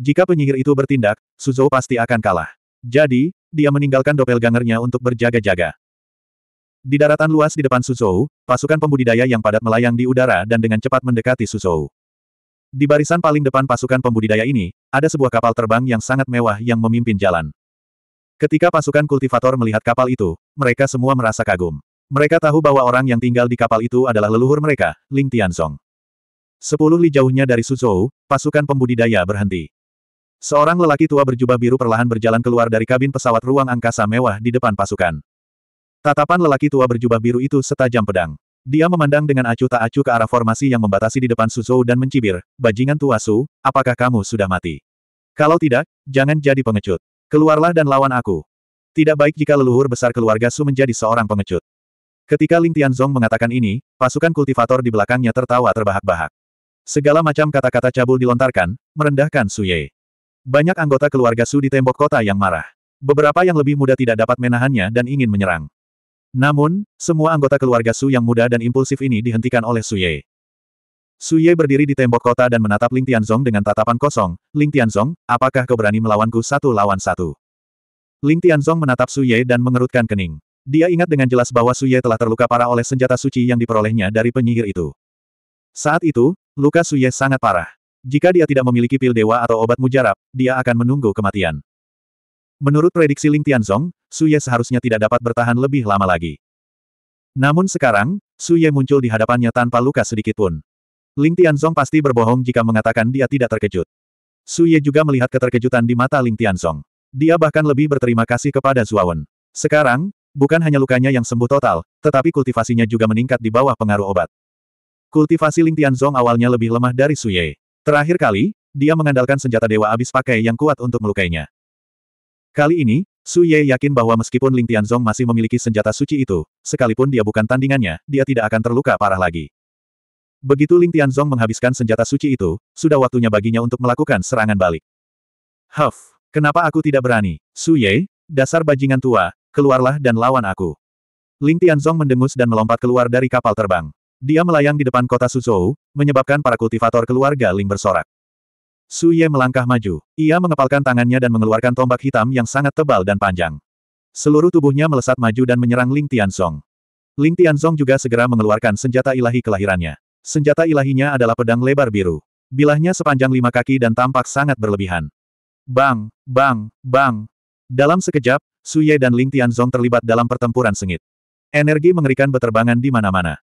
Jika penyihir itu bertindak, Suzhou pasti akan kalah. Jadi, dia meninggalkan doppelgangernya untuk berjaga-jaga. Di daratan luas di depan Suzhou, pasukan pembudidaya yang padat melayang di udara dan dengan cepat mendekati Suzhou. Di barisan paling depan pasukan pembudidaya ini, ada sebuah kapal terbang yang sangat mewah yang memimpin jalan. Ketika pasukan kultivator melihat kapal itu, mereka semua merasa kagum. Mereka tahu bahwa orang yang tinggal di kapal itu adalah leluhur mereka, Ling Tianzong. Sepuluh li jauhnya dari Suzhou, pasukan pembudidaya berhenti. Seorang lelaki tua berjubah biru perlahan berjalan keluar dari kabin pesawat ruang angkasa mewah di depan pasukan. Tatapan lelaki tua berjubah biru itu setajam pedang. Dia memandang dengan acuh tak acuh ke arah formasi yang membatasi di depan Suzhou dan mencibir, bajingan tua Su, apakah kamu sudah mati? Kalau tidak, jangan jadi pengecut. Keluarlah dan lawan aku. Tidak baik jika leluhur besar keluarga Su menjadi seorang pengecut. Ketika Ling Tianzong mengatakan ini, pasukan kultivator di belakangnya tertawa terbahak-bahak. Segala macam kata-kata cabul dilontarkan, merendahkan Su Ye. Banyak anggota keluarga Su di tembok kota yang marah. Beberapa yang lebih muda tidak dapat menahannya dan ingin menyerang. Namun, semua anggota keluarga Su yang muda dan impulsif ini dihentikan oleh Su Ye. Su Ye berdiri di tembok kota dan menatap Ling Tianzong dengan tatapan kosong. Ling Tianzong, apakah kau berani melawanku satu lawan satu? Ling Tianzong menatap Su Ye dan mengerutkan kening. Dia ingat dengan jelas bahwa Su Ye telah terluka parah oleh senjata suci yang diperolehnya dari penyihir itu. Saat itu, luka Su Ye sangat parah. Jika dia tidak memiliki pil dewa atau obat mujarab, dia akan menunggu kematian. Menurut prediksi Ling Tianzong, Suye seharusnya tidak dapat bertahan lebih lama lagi. Namun sekarang, Suye muncul di hadapannya tanpa luka sedikit pun. Ling Tianzong pasti berbohong jika mengatakan dia tidak terkejut. Suye juga melihat keterkejutan di mata Ling Tianzong. Dia bahkan lebih berterima kasih kepada Zuawan. Sekarang, bukan hanya lukanya yang sembuh total, tetapi kultivasinya juga meningkat di bawah pengaruh obat. Kultivasi Ling Tianzong awalnya lebih lemah dari Suye. Terakhir kali, dia mengandalkan senjata dewa abis pakai yang kuat untuk melukainya. Kali ini, Su Ye yakin bahwa meskipun Ling Tianzong masih memiliki senjata suci itu, sekalipun dia bukan tandingannya, dia tidak akan terluka parah lagi. Begitu Ling Tianzong menghabiskan senjata suci itu, sudah waktunya baginya untuk melakukan serangan balik. Huff, kenapa aku tidak berani? Su Ye, dasar bajingan tua, keluarlah dan lawan aku. Ling Tianzong mendengus dan melompat keluar dari kapal terbang. Dia melayang di depan kota Suzhou, menyebabkan para kultivator keluarga Ling bersorak. Su Ye melangkah maju. Ia mengepalkan tangannya dan mengeluarkan tombak hitam yang sangat tebal dan panjang. Seluruh tubuhnya melesat maju dan menyerang Ling Tianzong. Ling Tianzong juga segera mengeluarkan senjata ilahi kelahirannya. Senjata ilahinya adalah pedang lebar biru. Bilahnya sepanjang lima kaki dan tampak sangat berlebihan. Bang, bang, bang. Dalam sekejap, Su Ye dan Ling Tianzong terlibat dalam pertempuran sengit. Energi mengerikan beterbangan di mana-mana.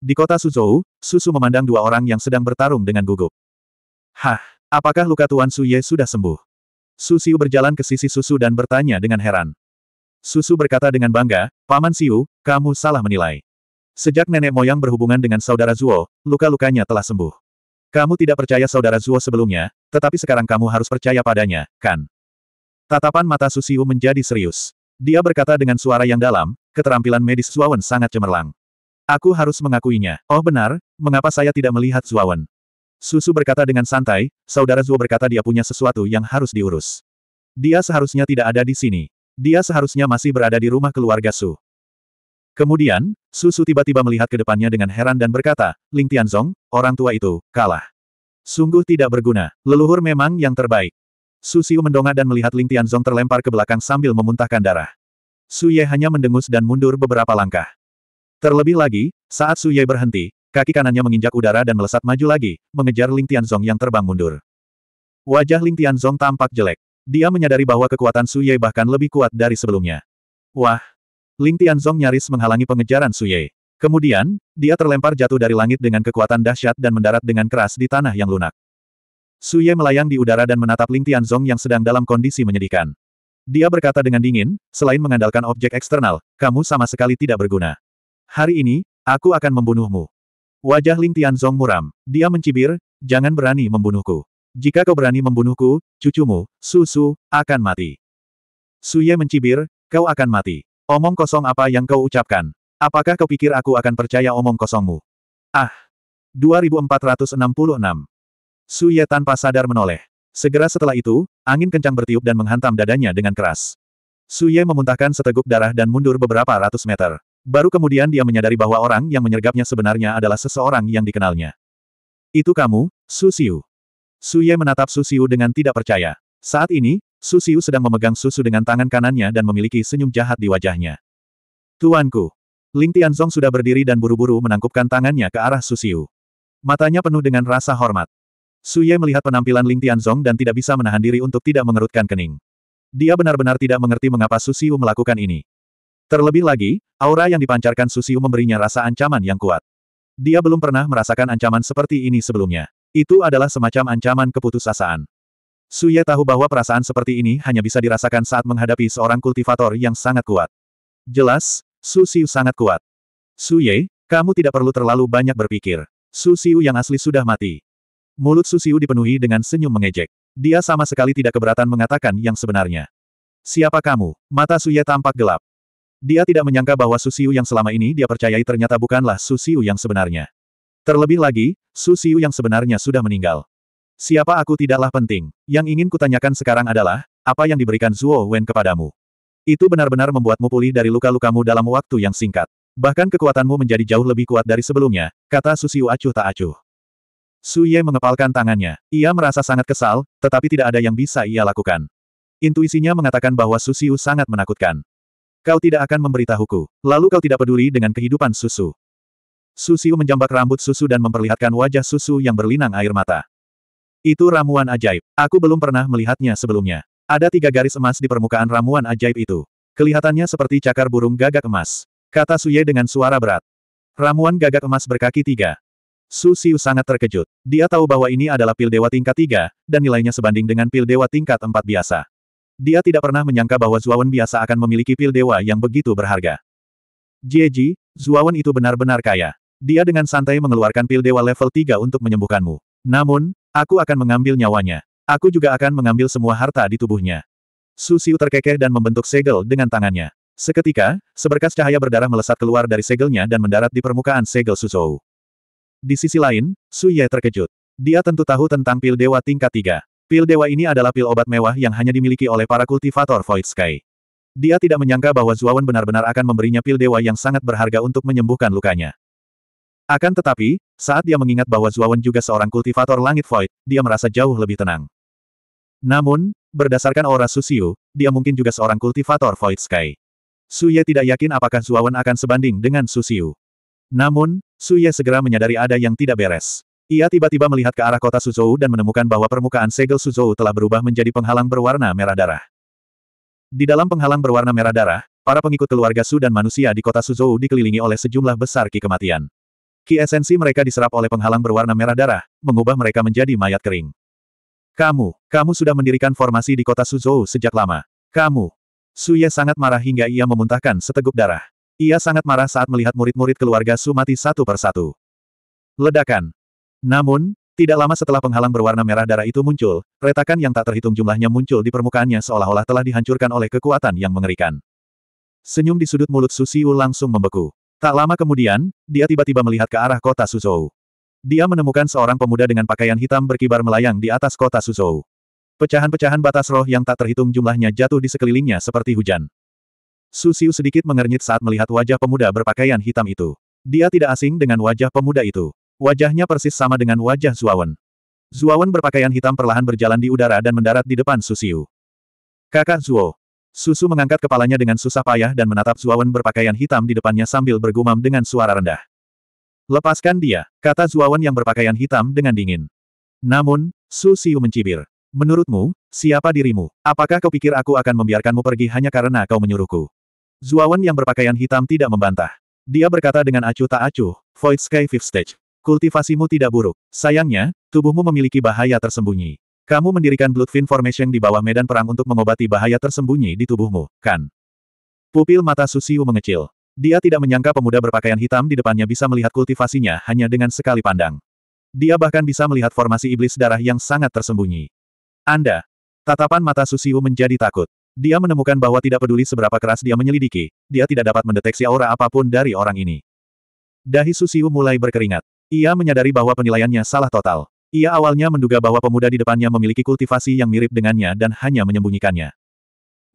Di kota Suzhou, Susu memandang dua orang yang sedang bertarung dengan gugup. Hah, Apakah luka Tuan Suye sudah sembuh? Su Xiu berjalan ke sisi Susu dan bertanya dengan heran. Susu berkata dengan bangga, Paman Siu, kamu salah menilai. Sejak nenek moyang berhubungan dengan saudara Zuo, luka-lukanya telah sembuh. Kamu tidak percaya saudara Zuo sebelumnya, tetapi sekarang kamu harus percaya padanya, kan? Tatapan mata Susiu menjadi serius. Dia berkata dengan suara yang dalam, keterampilan medis Zuawan sangat cemerlang. Aku harus mengakuinya. Oh benar, mengapa saya tidak melihat Zuawan? Susu berkata dengan santai, saudara Zuo berkata dia punya sesuatu yang harus diurus. Dia seharusnya tidak ada di sini. Dia seharusnya masih berada di rumah keluarga Su. Kemudian, Susu tiba-tiba melihat ke depannya dengan heran dan berkata, Ling Tianzong, orang tua itu, kalah. Sungguh tidak berguna, leluhur memang yang terbaik. Su Xiu mendongak dan melihat Ling Tianzong terlempar ke belakang sambil memuntahkan darah. Su Ye hanya mendengus dan mundur beberapa langkah. Terlebih lagi, saat Su Ye berhenti, Kaki kanannya menginjak udara dan melesat maju lagi, mengejar Ling Tianzong yang terbang mundur. Wajah Ling Tianzong tampak jelek. Dia menyadari bahwa kekuatan Su Ye bahkan lebih kuat dari sebelumnya. Wah! Ling Tianzong nyaris menghalangi pengejaran Su Ye. Kemudian, dia terlempar jatuh dari langit dengan kekuatan dahsyat dan mendarat dengan keras di tanah yang lunak. Su Ye melayang di udara dan menatap Ling Tianzong yang sedang dalam kondisi menyedihkan. Dia berkata dengan dingin, selain mengandalkan objek eksternal, kamu sama sekali tidak berguna. Hari ini, aku akan membunuhmu. Wajah Ling Tianzong muram. Dia mencibir, jangan berani membunuhku. Jika kau berani membunuhku, cucumu, Susu, akan mati. Suye mencibir, kau akan mati. Omong kosong apa yang kau ucapkan? Apakah kau pikir aku akan percaya omong kosongmu? Ah! 2466 Suye tanpa sadar menoleh. Segera setelah itu, angin kencang bertiup dan menghantam dadanya dengan keras. Suye memuntahkan seteguk darah dan mundur beberapa ratus meter. Baru kemudian dia menyadari bahwa orang yang menyergapnya sebenarnya adalah seseorang yang dikenalnya. Itu kamu, Su Xiu. Su Ye menatap Su Xiu dengan tidak percaya. Saat ini, Su Xiu sedang memegang susu dengan tangan kanannya dan memiliki senyum jahat di wajahnya. Tuanku. Ling Tianzong sudah berdiri dan buru-buru menangkupkan tangannya ke arah Su Xiu. Matanya penuh dengan rasa hormat. Su Ye melihat penampilan Ling Tianzong dan tidak bisa menahan diri untuk tidak mengerutkan kening. Dia benar-benar tidak mengerti mengapa Su Xiu melakukan ini. Terlebih lagi, aura yang dipancarkan Susiu memberinya rasa ancaman yang kuat. Dia belum pernah merasakan ancaman seperti ini sebelumnya. Itu adalah semacam ancaman keputusasaan. Suye tahu bahwa perasaan seperti ini hanya bisa dirasakan saat menghadapi seorang kultivator yang sangat kuat. Jelas, Susiu sangat kuat. Suye, kamu tidak perlu terlalu banyak berpikir. Susiu yang asli sudah mati. Mulut Susiu dipenuhi dengan senyum mengejek. Dia sama sekali tidak keberatan mengatakan yang sebenarnya. Siapa kamu? Mata Suye tampak gelap. Dia tidak menyangka bahwa Susiu yang selama ini dia percayai ternyata bukanlah Susiu yang sebenarnya. Terlebih lagi, Susiu yang sebenarnya sudah meninggal. Siapa aku tidaklah penting. Yang ingin kutanyakan sekarang adalah, apa yang diberikan Zuo Wen kepadamu? Itu benar-benar membuatmu pulih dari luka-lukamu dalam waktu yang singkat. Bahkan kekuatanmu menjadi jauh lebih kuat dari sebelumnya, kata Susiu acuh tak acuh. Su Ye mengepalkan tangannya. Ia merasa sangat kesal, tetapi tidak ada yang bisa ia lakukan. Intuisinya mengatakan bahwa Susiu sangat menakutkan. Kau tidak akan memberitahuku. Lalu kau tidak peduli dengan kehidupan susu. Susiu menjambak rambut susu dan memperlihatkan wajah susu yang berlinang air mata. Itu ramuan ajaib. Aku belum pernah melihatnya sebelumnya. Ada tiga garis emas di permukaan ramuan ajaib itu. Kelihatannya seperti cakar burung gagak emas. Kata Suye dengan suara berat. Ramuan gagak emas berkaki tiga. Su sangat terkejut. Dia tahu bahwa ini adalah pil dewa tingkat tiga, dan nilainya sebanding dengan pil dewa tingkat empat biasa. Dia tidak pernah menyangka bahwa Zuawan biasa akan memiliki pil dewa yang begitu berharga. Jieji, Zuawan itu benar-benar kaya. Dia dengan santai mengeluarkan pil dewa level 3 untuk menyembuhkanmu. Namun, aku akan mengambil nyawanya. Aku juga akan mengambil semua harta di tubuhnya. Susiu terkekeh dan membentuk segel dengan tangannya. Seketika, seberkas cahaya berdarah melesat keluar dari segelnya dan mendarat di permukaan segel Suzou. Di sisi lain, Su Ye terkejut. Dia tentu tahu tentang pil dewa tingkat 3. Pil dewa ini adalah pil obat mewah yang hanya dimiliki oleh para kultivator Void Sky. Dia tidak menyangka bahwa Zuawan benar-benar akan memberinya pil dewa yang sangat berharga untuk menyembuhkan lukanya. Akan tetapi, saat dia mengingat bahwa Zuawan juga seorang kultivator langit void, dia merasa jauh lebih tenang. Namun, berdasarkan aura Susiu, dia mungkin juga seorang kultivator void sky. Suye tidak yakin apakah Zuawan akan sebanding dengan Susiu. Namun, Suye segera menyadari ada yang tidak beres. Ia tiba-tiba melihat ke arah kota Suzhou dan menemukan bahwa permukaan segel Suzhou telah berubah menjadi penghalang berwarna merah darah. Di dalam penghalang berwarna merah darah, para pengikut keluarga Su dan manusia di kota Suzhou dikelilingi oleh sejumlah besar ki kematian. Ki esensi mereka diserap oleh penghalang berwarna merah darah, mengubah mereka menjadi mayat kering. Kamu, kamu sudah mendirikan formasi di kota Suzhou sejak lama. Kamu. Su Ye sangat marah hingga ia memuntahkan seteguk darah. Ia sangat marah saat melihat murid-murid keluarga Su mati satu persatu. Ledakan. Namun, tidak lama setelah penghalang berwarna merah darah itu muncul, retakan yang tak terhitung jumlahnya muncul di permukaannya seolah-olah telah dihancurkan oleh kekuatan yang mengerikan. Senyum di sudut mulut Susiu langsung membeku. Tak lama kemudian, dia tiba-tiba melihat ke arah kota Suzhou. Dia menemukan seorang pemuda dengan pakaian hitam berkibar melayang di atas kota Suzhou. Pecahan-pecahan batas roh yang tak terhitung jumlahnya jatuh di sekelilingnya seperti hujan. Susiu sedikit mengernyit saat melihat wajah pemuda berpakaian hitam itu. Dia tidak asing dengan wajah pemuda itu. Wajahnya persis sama dengan wajah Zuawan. Zuawan berpakaian hitam perlahan berjalan di udara dan mendarat di depan Susiu. Kakak Zuo. Susu mengangkat kepalanya dengan susah payah dan menatap Zuawan berpakaian hitam di depannya sambil bergumam dengan suara rendah. Lepaskan dia, kata Zuawan yang berpakaian hitam dengan dingin. Namun, Susiu mencibir. Menurutmu, siapa dirimu? Apakah kau pikir aku akan membiarkanmu pergi hanya karena kau menyuruhku? Zuawan yang berpakaian hitam tidak membantah. Dia berkata dengan acuh tak acuh, Void Sky Fifth Stage. Kultivasimu tidak buruk. Sayangnya, tubuhmu memiliki bahaya tersembunyi. Kamu mendirikan Bloodfin Formation di bawah medan perang untuk mengobati bahaya tersembunyi di tubuhmu, kan? Pupil mata Susiu mengecil. Dia tidak menyangka pemuda berpakaian hitam di depannya bisa melihat kultivasinya hanya dengan sekali pandang. Dia bahkan bisa melihat formasi iblis darah yang sangat tersembunyi. Anda. Tatapan mata Susiu menjadi takut. Dia menemukan bahwa tidak peduli seberapa keras dia menyelidiki, dia tidak dapat mendeteksi aura apapun dari orang ini. Dahi Susiu mulai berkeringat. Ia menyadari bahwa penilaiannya salah total. Ia awalnya menduga bahwa pemuda di depannya memiliki kultivasi yang mirip dengannya dan hanya menyembunyikannya.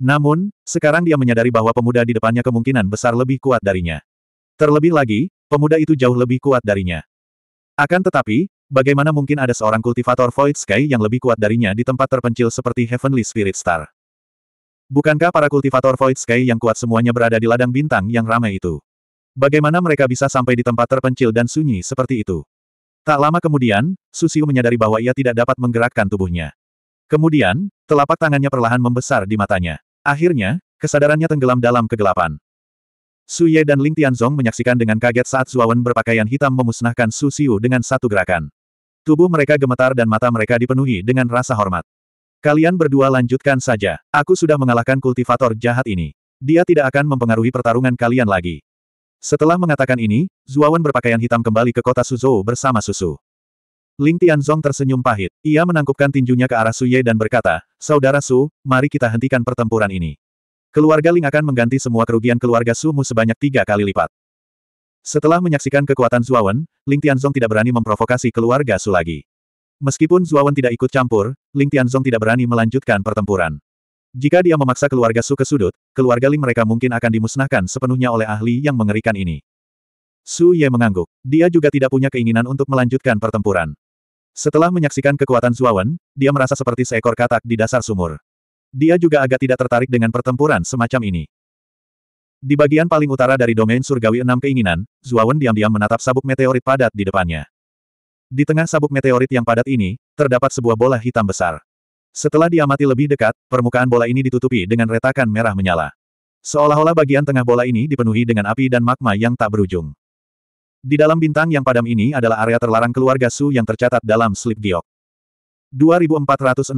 Namun, sekarang dia menyadari bahwa pemuda di depannya kemungkinan besar lebih kuat darinya. Terlebih lagi, pemuda itu jauh lebih kuat darinya. Akan tetapi, bagaimana mungkin ada seorang kultivator Void Sky yang lebih kuat darinya di tempat terpencil seperti Heavenly Spirit Star? Bukankah para kultivator Void Sky yang kuat semuanya berada di ladang bintang yang ramai itu? Bagaimana mereka bisa sampai di tempat terpencil dan sunyi seperti itu? Tak lama kemudian, Susiu menyadari bahwa ia tidak dapat menggerakkan tubuhnya. Kemudian, telapak tangannya perlahan membesar di matanya. Akhirnya, kesadarannya tenggelam dalam kegelapan. Su Ye dan Ling Tianzong menyaksikan dengan kaget saat Zuawan berpakaian hitam memusnahkan Su Xiu dengan satu gerakan. Tubuh mereka gemetar dan mata mereka dipenuhi dengan rasa hormat. Kalian berdua lanjutkan saja. Aku sudah mengalahkan kultivator jahat ini. Dia tidak akan mempengaruhi pertarungan kalian lagi. Setelah mengatakan ini, Zuawan berpakaian hitam kembali ke kota Suzhou bersama Susu. Ling Tianzong tersenyum pahit. Ia menangkupkan tinjunya ke arah Su Ye dan berkata, Saudara Su, mari kita hentikan pertempuran ini. Keluarga Ling akan mengganti semua kerugian keluarga Su mu sebanyak tiga kali lipat. Setelah menyaksikan kekuatan Zuawan, Ling Tianzong tidak berani memprovokasi keluarga Su lagi. Meskipun Zuawan tidak ikut campur, Ling Tianzong tidak berani melanjutkan pertempuran. Jika dia memaksa keluarga Su ke sudut, keluarga Ling mereka mungkin akan dimusnahkan sepenuhnya oleh ahli yang mengerikan ini. Su Ye mengangguk. Dia juga tidak punya keinginan untuk melanjutkan pertempuran. Setelah menyaksikan kekuatan Zuawan, dia merasa seperti seekor katak di dasar sumur. Dia juga agak tidak tertarik dengan pertempuran semacam ini. Di bagian paling utara dari domain surgawi enam keinginan, Zuawan diam-diam menatap sabuk meteorit padat di depannya. Di tengah sabuk meteorit yang padat ini, terdapat sebuah bola hitam besar. Setelah diamati lebih dekat, permukaan bola ini ditutupi dengan retakan merah menyala. Seolah-olah bagian tengah bola ini dipenuhi dengan api dan magma yang tak berujung. Di dalam bintang yang padam ini adalah area terlarang keluarga Su yang tercatat dalam slip diok. 2467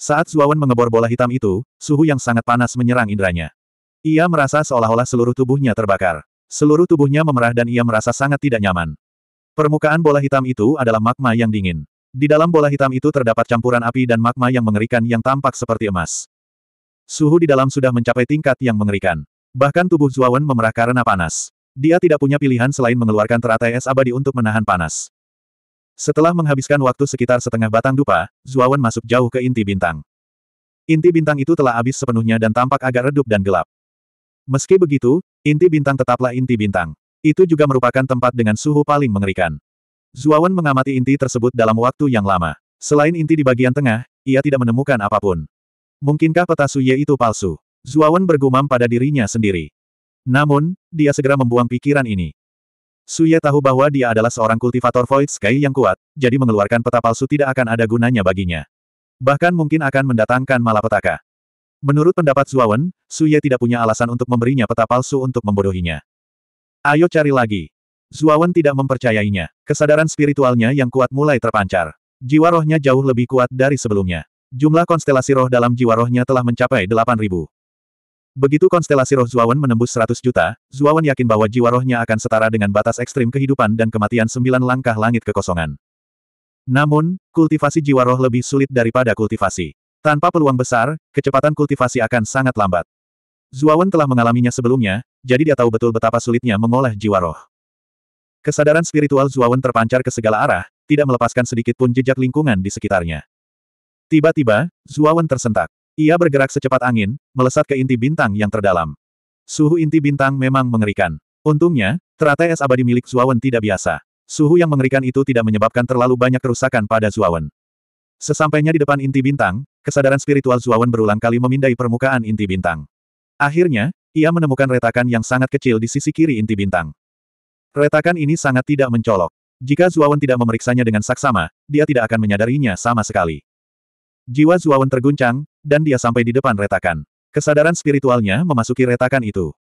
Saat Zuawan mengebor bola hitam itu, suhu yang sangat panas menyerang indranya. Ia merasa seolah-olah seluruh tubuhnya terbakar. Seluruh tubuhnya memerah dan ia merasa sangat tidak nyaman. Permukaan bola hitam itu adalah magma yang dingin. Di dalam bola hitam itu terdapat campuran api dan magma yang mengerikan yang tampak seperti emas. Suhu di dalam sudah mencapai tingkat yang mengerikan. Bahkan tubuh Zuawan memerah karena panas. Dia tidak punya pilihan selain mengeluarkan teratai es abadi untuk menahan panas. Setelah menghabiskan waktu sekitar setengah batang dupa, Zuawan masuk jauh ke inti bintang. Inti bintang itu telah habis sepenuhnya dan tampak agak redup dan gelap. Meski begitu, inti bintang tetaplah inti bintang. Itu juga merupakan tempat dengan suhu paling mengerikan. Zuawan mengamati inti tersebut dalam waktu yang lama. Selain inti di bagian tengah, ia tidak menemukan apapun. Mungkinkah peta Suye itu palsu? Zuawan bergumam pada dirinya sendiri. Namun, dia segera membuang pikiran ini. Suye tahu bahwa dia adalah seorang kultivator Void Sky yang kuat, jadi mengeluarkan peta palsu tidak akan ada gunanya baginya. Bahkan mungkin akan mendatangkan malapetaka. Menurut pendapat Zuawan, Suye tidak punya alasan untuk memberinya peta palsu untuk membodohinya. Ayo cari lagi. Zuawan tidak mempercayainya. Kesadaran spiritualnya yang kuat mulai terpancar. Jiwa rohnya jauh lebih kuat dari sebelumnya. Jumlah konstelasi roh dalam jiwa rohnya telah mencapai 8.000. Begitu konstelasi roh Zuawan menembus 100 juta, Zuawan yakin bahwa jiwa rohnya akan setara dengan batas ekstrim kehidupan dan kematian sembilan langkah langit kekosongan. Namun, kultivasi jiwa roh lebih sulit daripada kultivasi. Tanpa peluang besar, kecepatan kultivasi akan sangat lambat. Zuawan telah mengalaminya sebelumnya, jadi dia tahu betul betapa sulitnya mengolah jiwa roh. Kesadaran spiritual Zuawan terpancar ke segala arah, tidak melepaskan sedikit pun jejak lingkungan di sekitarnya. Tiba-tiba, Zuawan tersentak. Ia bergerak secepat angin, melesat ke inti bintang yang terdalam. Suhu inti bintang memang mengerikan. Untungnya, teratai es abadi milik Zuawan tidak biasa. Suhu yang mengerikan itu tidak menyebabkan terlalu banyak kerusakan pada Zuawan. Sesampainya di depan inti bintang, kesadaran spiritual Zuawan berulang kali memindai permukaan inti bintang. Akhirnya, ia menemukan retakan yang sangat kecil di sisi kiri inti bintang. Retakan ini sangat tidak mencolok. Jika Zuawan tidak memeriksanya dengan saksama, dia tidak akan menyadarinya sama sekali. Jiwa Zuawan terguncang, dan dia sampai di depan retakan. Kesadaran spiritualnya memasuki retakan itu.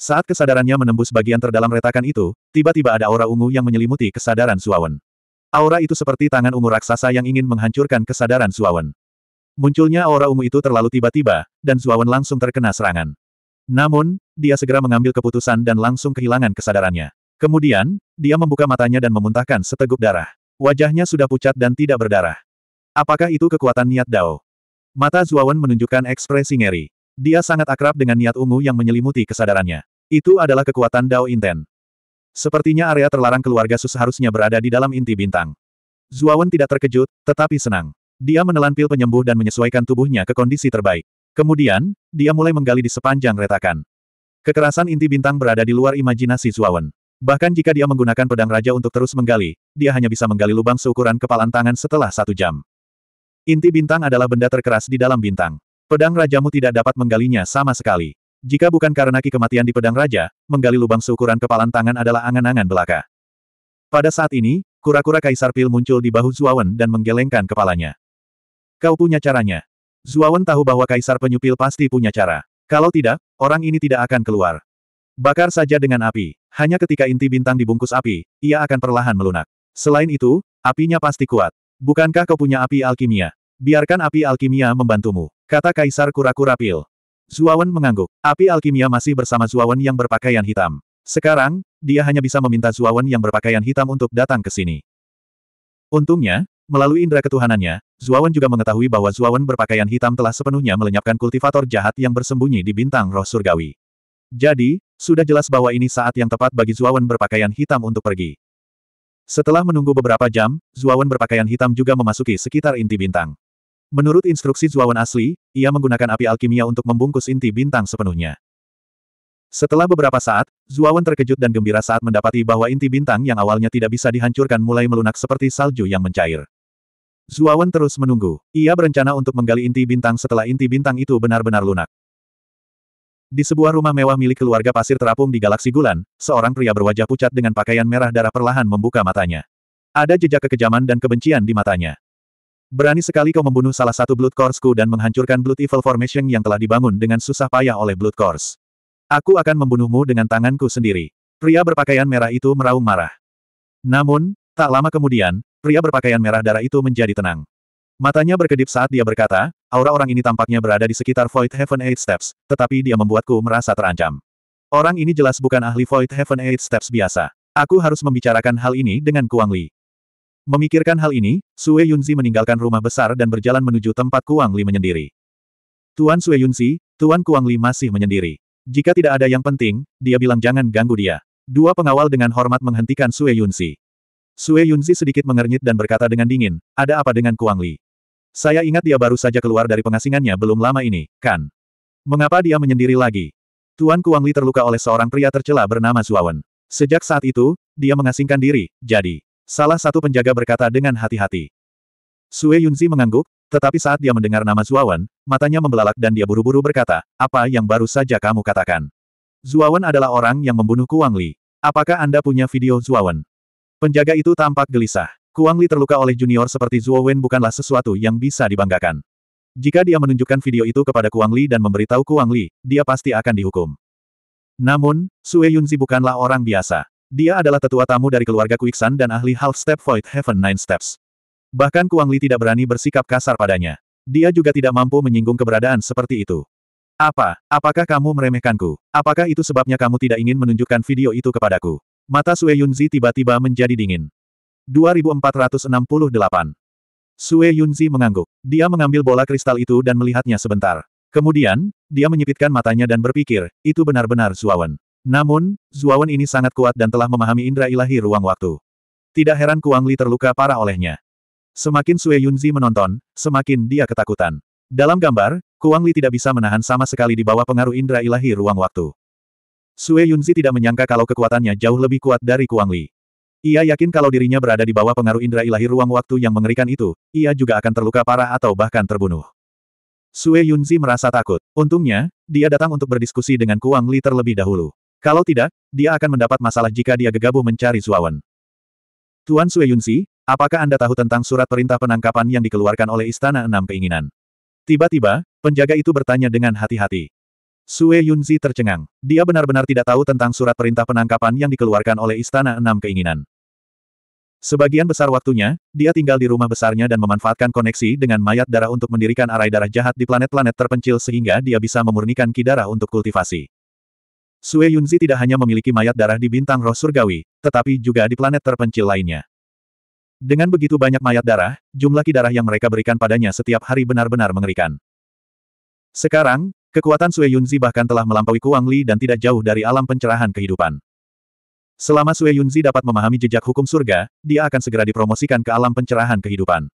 Saat kesadarannya menembus bagian terdalam retakan itu, tiba-tiba ada aura ungu yang menyelimuti kesadaran Zuawan. Aura itu seperti tangan ungu raksasa yang ingin menghancurkan kesadaran Zuawan. Munculnya aura ungu itu terlalu tiba-tiba, dan Zuawan langsung terkena serangan. Namun, dia segera mengambil keputusan dan langsung kehilangan kesadarannya. Kemudian, dia membuka matanya dan memuntahkan seteguk darah. Wajahnya sudah pucat dan tidak berdarah. Apakah itu kekuatan niat Dao? Mata Zuawan menunjukkan ekspresi ngeri. Dia sangat akrab dengan niat ungu yang menyelimuti kesadarannya. Itu adalah kekuatan Dao Inten. Sepertinya area terlarang keluarga Su seharusnya berada di dalam inti bintang. Zuawan tidak terkejut, tetapi senang. Dia menelan pil penyembuh dan menyesuaikan tubuhnya ke kondisi terbaik. Kemudian, dia mulai menggali di sepanjang retakan. Kekerasan inti bintang berada di luar imajinasi Zuawan. Bahkan jika dia menggunakan pedang raja untuk terus menggali, dia hanya bisa menggali lubang seukuran kepalan tangan setelah satu jam. Inti bintang adalah benda terkeras di dalam bintang. Pedang rajamu tidak dapat menggalinya sama sekali. Jika bukan karena ki kematian di pedang raja, menggali lubang seukuran kepalan tangan adalah angan-angan belaka. Pada saat ini, kura-kura Kaisar Pil muncul di bahu Zuawan dan menggelengkan kepalanya. Kau punya caranya. Zuawan tahu bahwa Kaisar Penyupil pasti punya cara. Kalau tidak, orang ini tidak akan keluar. Bakar saja dengan api. Hanya ketika inti bintang dibungkus api, ia akan perlahan melunak. Selain itu, apinya pasti kuat. Bukankah kau punya api alkimia? Biarkan api alkimia membantumu, kata Kaisar Kura-Kura Pil. Zuawan mengangguk. Api alkimia masih bersama Zuawan yang berpakaian hitam. Sekarang, dia hanya bisa meminta Zuawan yang berpakaian hitam untuk datang ke sini. Untungnya, melalui indera ketuhanannya, Zuawan juga mengetahui bahwa Zuawan berpakaian hitam telah sepenuhnya melenyapkan kultivator jahat yang bersembunyi di bintang roh surgawi. Jadi, sudah jelas bahwa ini saat yang tepat bagi Zuawan berpakaian hitam untuk pergi. Setelah menunggu beberapa jam, Zuawan berpakaian hitam juga memasuki sekitar inti bintang. Menurut instruksi Zuawan asli, ia menggunakan api alkimia untuk membungkus inti bintang sepenuhnya. Setelah beberapa saat, Zuawan terkejut dan gembira saat mendapati bahwa inti bintang yang awalnya tidak bisa dihancurkan mulai melunak seperti salju yang mencair. Zuawan terus menunggu. Ia berencana untuk menggali inti bintang setelah inti bintang itu benar-benar lunak. Di sebuah rumah mewah milik keluarga pasir terapung di galaksi Gulan, seorang pria berwajah pucat dengan pakaian merah darah perlahan membuka matanya. Ada jejak kekejaman dan kebencian di matanya. Berani sekali kau membunuh salah satu Blood course dan menghancurkan Blood Evil Formation yang telah dibangun dengan susah payah oleh Blood Course. Aku akan membunuhmu dengan tanganku sendiri. Pria berpakaian merah itu meraung marah. Namun, tak lama kemudian, pria berpakaian merah darah itu menjadi tenang. Matanya berkedip saat dia berkata, Aura orang ini tampaknya berada di sekitar Void Heaven Eight Steps, tetapi dia membuatku merasa terancam. Orang ini jelas bukan ahli Void Heaven Eight Steps biasa. Aku harus membicarakan hal ini dengan Kuang Li. Memikirkan hal ini, Sue Yunzi meninggalkan rumah besar dan berjalan menuju tempat Kuang Li menyendiri. Tuan Sue Yunzi, Tuan Kuang Li masih menyendiri. Jika tidak ada yang penting, dia bilang jangan ganggu dia. Dua pengawal dengan hormat menghentikan Sue Yunzi. Sue Yunzi sedikit mengernyit dan berkata dengan dingin, ada apa dengan Kuang Li? Saya ingat dia baru saja keluar dari pengasingannya belum lama ini, kan? Mengapa dia menyendiri lagi? Tuan Kuangli terluka oleh seorang pria tercela bernama Zuawan. Sejak saat itu, dia mengasingkan diri, jadi. Salah satu penjaga berkata dengan hati-hati. Sue Yunzi mengangguk, tetapi saat dia mendengar nama Zuawan, matanya membelalak dan dia buru-buru berkata, apa yang baru saja kamu katakan? Zuawan adalah orang yang membunuh Kuangli. Apakah Anda punya video Zuawan? Penjaga itu tampak gelisah. Kuang Li terluka oleh junior seperti Zhuo Wen bukanlah sesuatu yang bisa dibanggakan. Jika dia menunjukkan video itu kepada Kuang Li dan memberitahu Kuang Li, dia pasti akan dihukum. Namun, Sue Yunzi bukanlah orang biasa. Dia adalah tetua tamu dari keluarga Kuiksan dan ahli Half Step Void Heaven Nine Steps. Bahkan Kuang Li tidak berani bersikap kasar padanya. Dia juga tidak mampu menyinggung keberadaan seperti itu. Apa? Apakah kamu meremehkanku? Apakah itu sebabnya kamu tidak ingin menunjukkan video itu kepadaku? Mata Sue Yunzi tiba-tiba menjadi dingin. 2468. Sue Yunzi mengangguk. Dia mengambil bola kristal itu dan melihatnya sebentar. Kemudian, dia menyipitkan matanya dan berpikir, itu benar-benar Zuawan. Namun, Zuawan ini sangat kuat dan telah memahami indera ilahi ruang waktu. Tidak heran Kuang Li terluka parah olehnya. Semakin Sue Yunzi menonton, semakin dia ketakutan. Dalam gambar, Kuang Li tidak bisa menahan sama sekali di bawah pengaruh indera ilahi ruang waktu. Sue Yunzi tidak menyangka kalau kekuatannya jauh lebih kuat dari Kuang Li. Ia yakin kalau dirinya berada di bawah pengaruh indera ilahi ruang waktu yang mengerikan itu, ia juga akan terluka parah atau bahkan terbunuh. Sue Yunzi merasa takut. Untungnya, dia datang untuk berdiskusi dengan Kuang Li terlebih dahulu. Kalau tidak, dia akan mendapat masalah jika dia gegabah mencari Suawan. Tuan Sue Yunzi, apakah Anda tahu tentang surat perintah penangkapan yang dikeluarkan oleh Istana Enam Keinginan? Tiba-tiba, penjaga itu bertanya dengan hati-hati. Sue Yunzi tercengang. Dia benar-benar tidak tahu tentang surat perintah penangkapan yang dikeluarkan oleh Istana Enam Keinginan. Sebagian besar waktunya, dia tinggal di rumah besarnya dan memanfaatkan koneksi dengan mayat darah untuk mendirikan arai darah jahat di planet-planet terpencil sehingga dia bisa memurnikan kidara untuk kultivasi. Sue Yunzi tidak hanya memiliki mayat darah di bintang roh surgawi, tetapi juga di planet terpencil lainnya. Dengan begitu banyak mayat darah, jumlah kidarah yang mereka berikan padanya setiap hari benar-benar mengerikan. Sekarang, kekuatan Sue Yunzi bahkan telah melampaui Kuang Li dan tidak jauh dari alam pencerahan kehidupan. Selama Sue Yunzi dapat memahami jejak hukum surga, dia akan segera dipromosikan ke alam pencerahan kehidupan.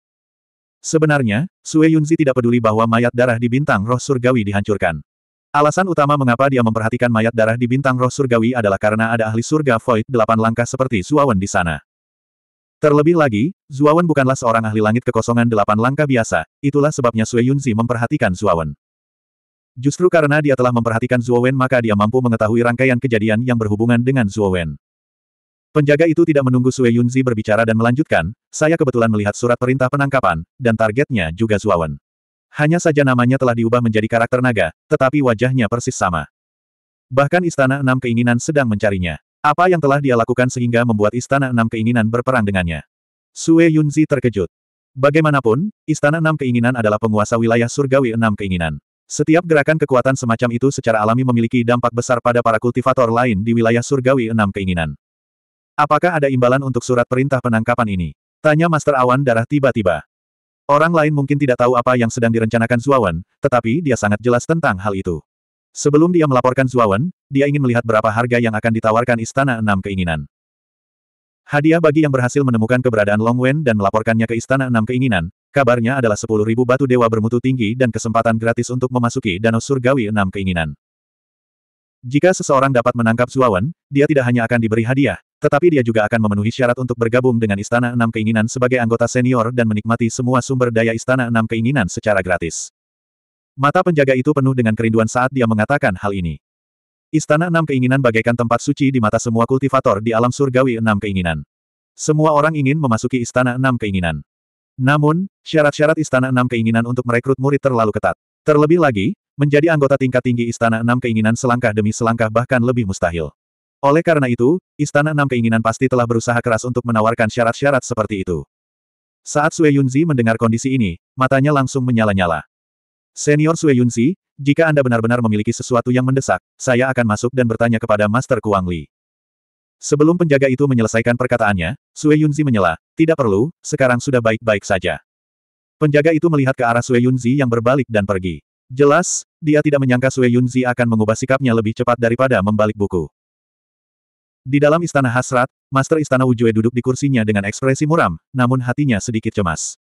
Sebenarnya, Sue Yunzi tidak peduli bahwa mayat darah di bintang roh surgawi dihancurkan. Alasan utama mengapa dia memperhatikan mayat darah di bintang roh surgawi adalah karena ada ahli surga void delapan langkah seperti Zuawan di sana. Terlebih lagi, Zuawan bukanlah seorang ahli langit kekosongan delapan langkah biasa, itulah sebabnya Sue Yunzi memperhatikan Zuawan. Justru karena dia telah memperhatikan Zuawan maka dia mampu mengetahui rangkaian kejadian yang berhubungan dengan Zuawan. Penjaga itu tidak menunggu Sue Yunzi berbicara dan melanjutkan, saya kebetulan melihat surat perintah penangkapan, dan targetnya juga Zuawan. Hanya saja namanya telah diubah menjadi karakter naga, tetapi wajahnya persis sama. Bahkan Istana Enam Keinginan sedang mencarinya. Apa yang telah dia lakukan sehingga membuat Istana Enam Keinginan berperang dengannya? Sue Yunzi terkejut. Bagaimanapun, Istana Enam Keinginan adalah penguasa wilayah surgawi Enam Keinginan. Setiap gerakan kekuatan semacam itu secara alami memiliki dampak besar pada para kultivator lain di wilayah surgawi Enam Keinginan. Apakah ada imbalan untuk surat perintah penangkapan ini? Tanya Master Awan Darah tiba-tiba. Orang lain mungkin tidak tahu apa yang sedang direncanakan Zuawan, tetapi dia sangat jelas tentang hal itu. Sebelum dia melaporkan Zuawan, dia ingin melihat berapa harga yang akan ditawarkan Istana Enam Keinginan. Hadiah bagi yang berhasil menemukan keberadaan Long Wen dan melaporkannya ke Istana Enam Keinginan, kabarnya adalah 10.000 batu dewa bermutu tinggi dan kesempatan gratis untuk memasuki Danau Surgawi Enam Keinginan. Jika seseorang dapat menangkap Zuawan, dia tidak hanya akan diberi hadiah, tetapi dia juga akan memenuhi syarat untuk bergabung dengan Istana Enam Keinginan sebagai anggota senior dan menikmati semua sumber daya Istana Enam Keinginan secara gratis. Mata penjaga itu penuh dengan kerinduan saat dia mengatakan hal ini. Istana Enam Keinginan bagaikan tempat suci di mata semua kultivator di alam surgawi Enam Keinginan. Semua orang ingin memasuki Istana Enam Keinginan. Namun, syarat-syarat Istana Enam Keinginan untuk merekrut murid terlalu ketat. Terlebih lagi, menjadi anggota tingkat tinggi Istana Enam Keinginan selangkah demi selangkah bahkan lebih mustahil. Oleh karena itu, Istana Enam Keinginan pasti telah berusaha keras untuk menawarkan syarat-syarat seperti itu. Saat Sue Yunzi mendengar kondisi ini, matanya langsung menyala-nyala. Senior Sue Yunzi, jika Anda benar-benar memiliki sesuatu yang mendesak, saya akan masuk dan bertanya kepada Master Kuang Li. Sebelum penjaga itu menyelesaikan perkataannya, Sue Yunzi menyela, tidak perlu, sekarang sudah baik-baik saja. Penjaga itu melihat ke arah Sue Yunzi yang berbalik dan pergi. Jelas, dia tidak menyangka Sue Yunzi akan mengubah sikapnya lebih cepat daripada membalik buku. Di dalam istana hasrat, Master Istana Wujue duduk di kursinya dengan ekspresi muram, namun hatinya sedikit cemas.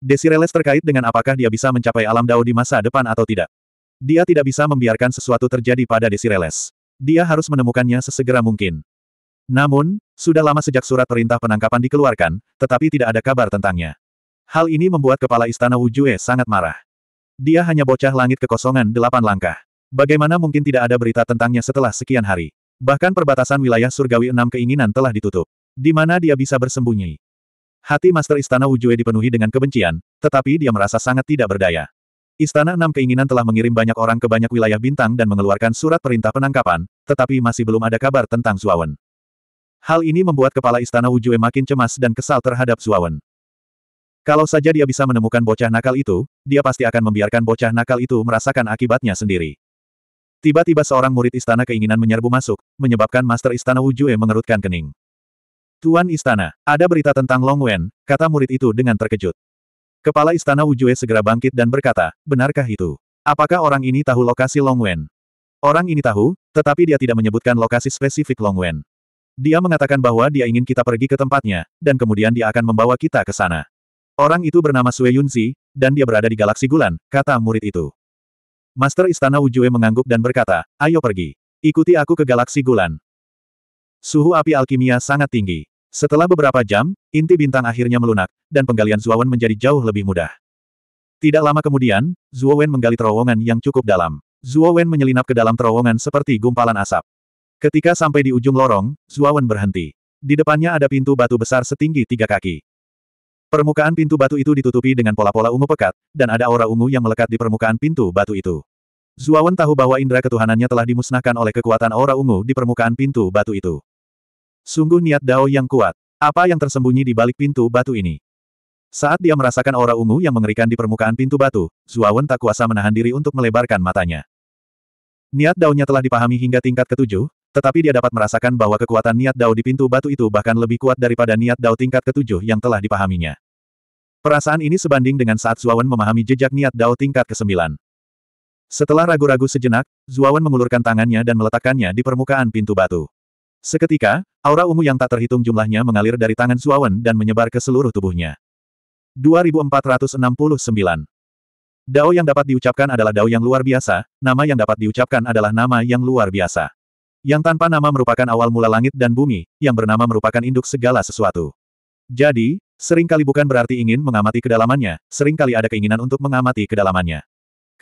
Desireles terkait dengan apakah dia bisa mencapai alam dao di masa depan atau tidak. Dia tidak bisa membiarkan sesuatu terjadi pada Desireles. Dia harus menemukannya sesegera mungkin. Namun, sudah lama sejak surat perintah penangkapan dikeluarkan, tetapi tidak ada kabar tentangnya. Hal ini membuat kepala istana Wujue sangat marah. Dia hanya bocah langit kekosongan delapan langkah. Bagaimana mungkin tidak ada berita tentangnya setelah sekian hari? Bahkan perbatasan wilayah surgawi enam keinginan telah ditutup. Di mana dia bisa bersembunyi? Hati Master Istana Wujue dipenuhi dengan kebencian, tetapi dia merasa sangat tidak berdaya. Istana Enam Keinginan telah mengirim banyak orang ke banyak wilayah bintang dan mengeluarkan surat perintah penangkapan, tetapi masih belum ada kabar tentang Zuawan. Hal ini membuat kepala Istana Wujue makin cemas dan kesal terhadap Zuawan. Kalau saja dia bisa menemukan bocah nakal itu, dia pasti akan membiarkan bocah nakal itu merasakan akibatnya sendiri. Tiba-tiba seorang murid istana keinginan menyerbu masuk, menyebabkan Master Istana Wu Wujue mengerutkan kening. Tuan Istana, ada berita tentang Long Wen, kata murid itu dengan terkejut. Kepala Istana Wu Wujue segera bangkit dan berkata, benarkah itu? Apakah orang ini tahu lokasi Long Wen? Orang ini tahu, tetapi dia tidak menyebutkan lokasi spesifik Long Wen. Dia mengatakan bahwa dia ingin kita pergi ke tempatnya, dan kemudian dia akan membawa kita ke sana. Orang itu bernama Sue Yunzi, dan dia berada di galaksi Gulan, kata murid itu. Master Istana Ujue mengangguk dan berkata, ayo pergi. Ikuti aku ke galaksi Gulan. Suhu api alkimia sangat tinggi. Setelah beberapa jam, inti bintang akhirnya melunak, dan penggalian Zuowen menjadi jauh lebih mudah. Tidak lama kemudian, Zuowen menggali terowongan yang cukup dalam. Zuowen menyelinap ke dalam terowongan seperti gumpalan asap. Ketika sampai di ujung lorong, Zuowen berhenti. Di depannya ada pintu batu besar setinggi tiga kaki. Permukaan pintu batu itu ditutupi dengan pola-pola ungu pekat, dan ada aura ungu yang melekat di permukaan pintu batu itu. Zuawan tahu bahwa indera ketuhanannya telah dimusnahkan oleh kekuatan aura ungu di permukaan pintu batu itu. Sungguh niat Dao yang kuat. Apa yang tersembunyi di balik pintu batu ini? Saat dia merasakan aura ungu yang mengerikan di permukaan pintu batu, Zuawan tak kuasa menahan diri untuk melebarkan matanya. Niat Dao-nya telah dipahami hingga tingkat ketujuh, tetapi dia dapat merasakan bahwa kekuatan niat Dao di pintu batu itu bahkan lebih kuat daripada niat Dao tingkat ketujuh yang telah dipahaminya. Perasaan ini sebanding dengan saat Zuawan memahami jejak niat Dao tingkat kesembilan. Setelah ragu-ragu sejenak, Zuawan mengulurkan tangannya dan meletakkannya di permukaan pintu batu. Seketika, aura ungu yang tak terhitung jumlahnya mengalir dari tangan Zuawan dan menyebar ke seluruh tubuhnya. 2469 Dao yang dapat diucapkan adalah Dao yang luar biasa, nama yang dapat diucapkan adalah nama yang luar biasa yang tanpa nama merupakan awal mula langit dan bumi, yang bernama merupakan induk segala sesuatu. Jadi, seringkali bukan berarti ingin mengamati kedalamannya, seringkali ada keinginan untuk mengamati kedalamannya.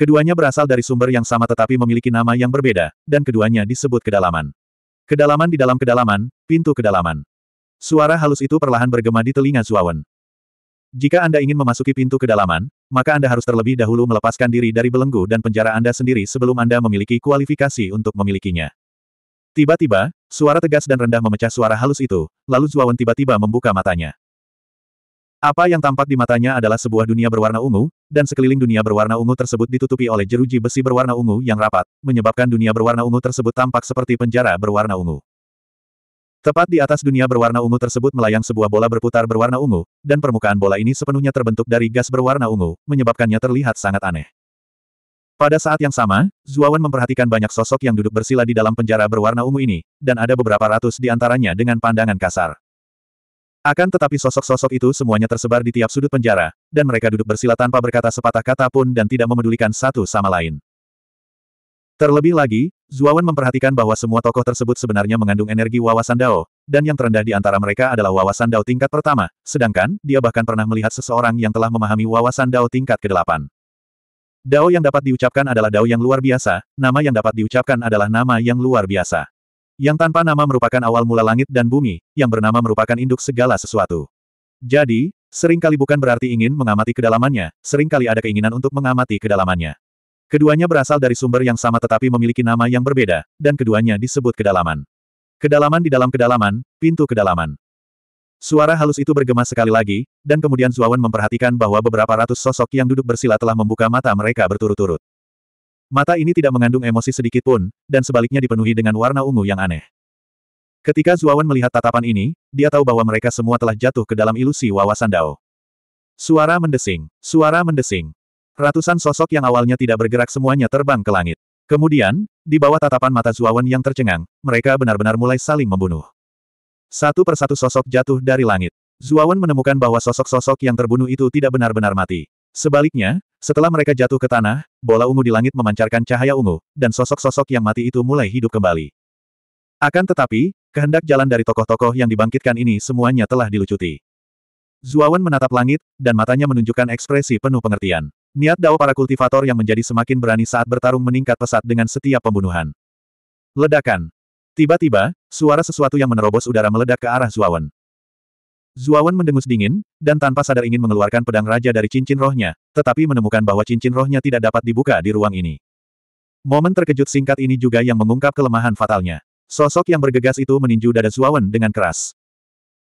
Keduanya berasal dari sumber yang sama tetapi memiliki nama yang berbeda, dan keduanya disebut kedalaman. Kedalaman di dalam kedalaman, pintu kedalaman. Suara halus itu perlahan bergema di telinga Zuawan. Jika Anda ingin memasuki pintu kedalaman, maka Anda harus terlebih dahulu melepaskan diri dari belenggu dan penjara Anda sendiri sebelum Anda memiliki kualifikasi untuk memilikinya. Tiba-tiba, suara tegas dan rendah memecah suara halus itu, lalu Zuawan tiba-tiba membuka matanya. Apa yang tampak di matanya adalah sebuah dunia berwarna ungu, dan sekeliling dunia berwarna ungu tersebut ditutupi oleh jeruji besi berwarna ungu yang rapat, menyebabkan dunia berwarna ungu tersebut tampak seperti penjara berwarna ungu. Tepat di atas dunia berwarna ungu tersebut melayang sebuah bola berputar berwarna ungu, dan permukaan bola ini sepenuhnya terbentuk dari gas berwarna ungu, menyebabkannya terlihat sangat aneh. Pada saat yang sama, Zuawan memperhatikan banyak sosok yang duduk bersila di dalam penjara berwarna ungu ini, dan ada beberapa ratus di antaranya dengan pandangan kasar. Akan tetapi sosok-sosok itu semuanya tersebar di tiap sudut penjara, dan mereka duduk bersila tanpa berkata sepatah kata pun dan tidak memedulikan satu sama lain. Terlebih lagi, Zuawan memperhatikan bahwa semua tokoh tersebut sebenarnya mengandung energi wawasan Dao, dan yang terendah di antara mereka adalah wawasan Dao tingkat pertama, sedangkan, dia bahkan pernah melihat seseorang yang telah memahami wawasan Dao tingkat ke-8. Dao yang dapat diucapkan adalah dao yang luar biasa, nama yang dapat diucapkan adalah nama yang luar biasa. Yang tanpa nama merupakan awal mula langit dan bumi, yang bernama merupakan induk segala sesuatu. Jadi, seringkali bukan berarti ingin mengamati kedalamannya, seringkali ada keinginan untuk mengamati kedalamannya. Keduanya berasal dari sumber yang sama tetapi memiliki nama yang berbeda, dan keduanya disebut kedalaman. Kedalaman di dalam kedalaman, pintu kedalaman. Suara halus itu bergema sekali lagi, dan kemudian Zuawan memperhatikan bahwa beberapa ratus sosok yang duduk bersila telah membuka mata mereka berturut-turut. Mata ini tidak mengandung emosi sedikit pun, dan sebaliknya dipenuhi dengan warna ungu yang aneh. Ketika Zuawan melihat tatapan ini, dia tahu bahwa mereka semua telah jatuh ke dalam ilusi wawasan Dao. Suara mendesing, suara mendesing. Ratusan sosok yang awalnya tidak bergerak semuanya terbang ke langit. Kemudian, di bawah tatapan mata Zuawan yang tercengang, mereka benar-benar mulai saling membunuh. Satu persatu sosok jatuh dari langit. Zuawan menemukan bahwa sosok-sosok yang terbunuh itu tidak benar-benar mati. Sebaliknya, setelah mereka jatuh ke tanah, bola ungu di langit memancarkan cahaya ungu, dan sosok-sosok yang mati itu mulai hidup kembali. Akan tetapi, kehendak jalan dari tokoh-tokoh yang dibangkitkan ini semuanya telah dilucuti. Zuawan menatap langit, dan matanya menunjukkan ekspresi penuh pengertian. Niat dao para kultivator yang menjadi semakin berani saat bertarung meningkat pesat dengan setiap pembunuhan. Ledakan. Tiba-tiba, suara sesuatu yang menerobos udara meledak ke arah Zuawan. Zuawan mendengus dingin, dan tanpa sadar ingin mengeluarkan pedang raja dari cincin rohnya, tetapi menemukan bahwa cincin rohnya tidak dapat dibuka di ruang ini. Momen terkejut singkat ini juga yang mengungkap kelemahan fatalnya. Sosok yang bergegas itu meninju dada Zuawan dengan keras.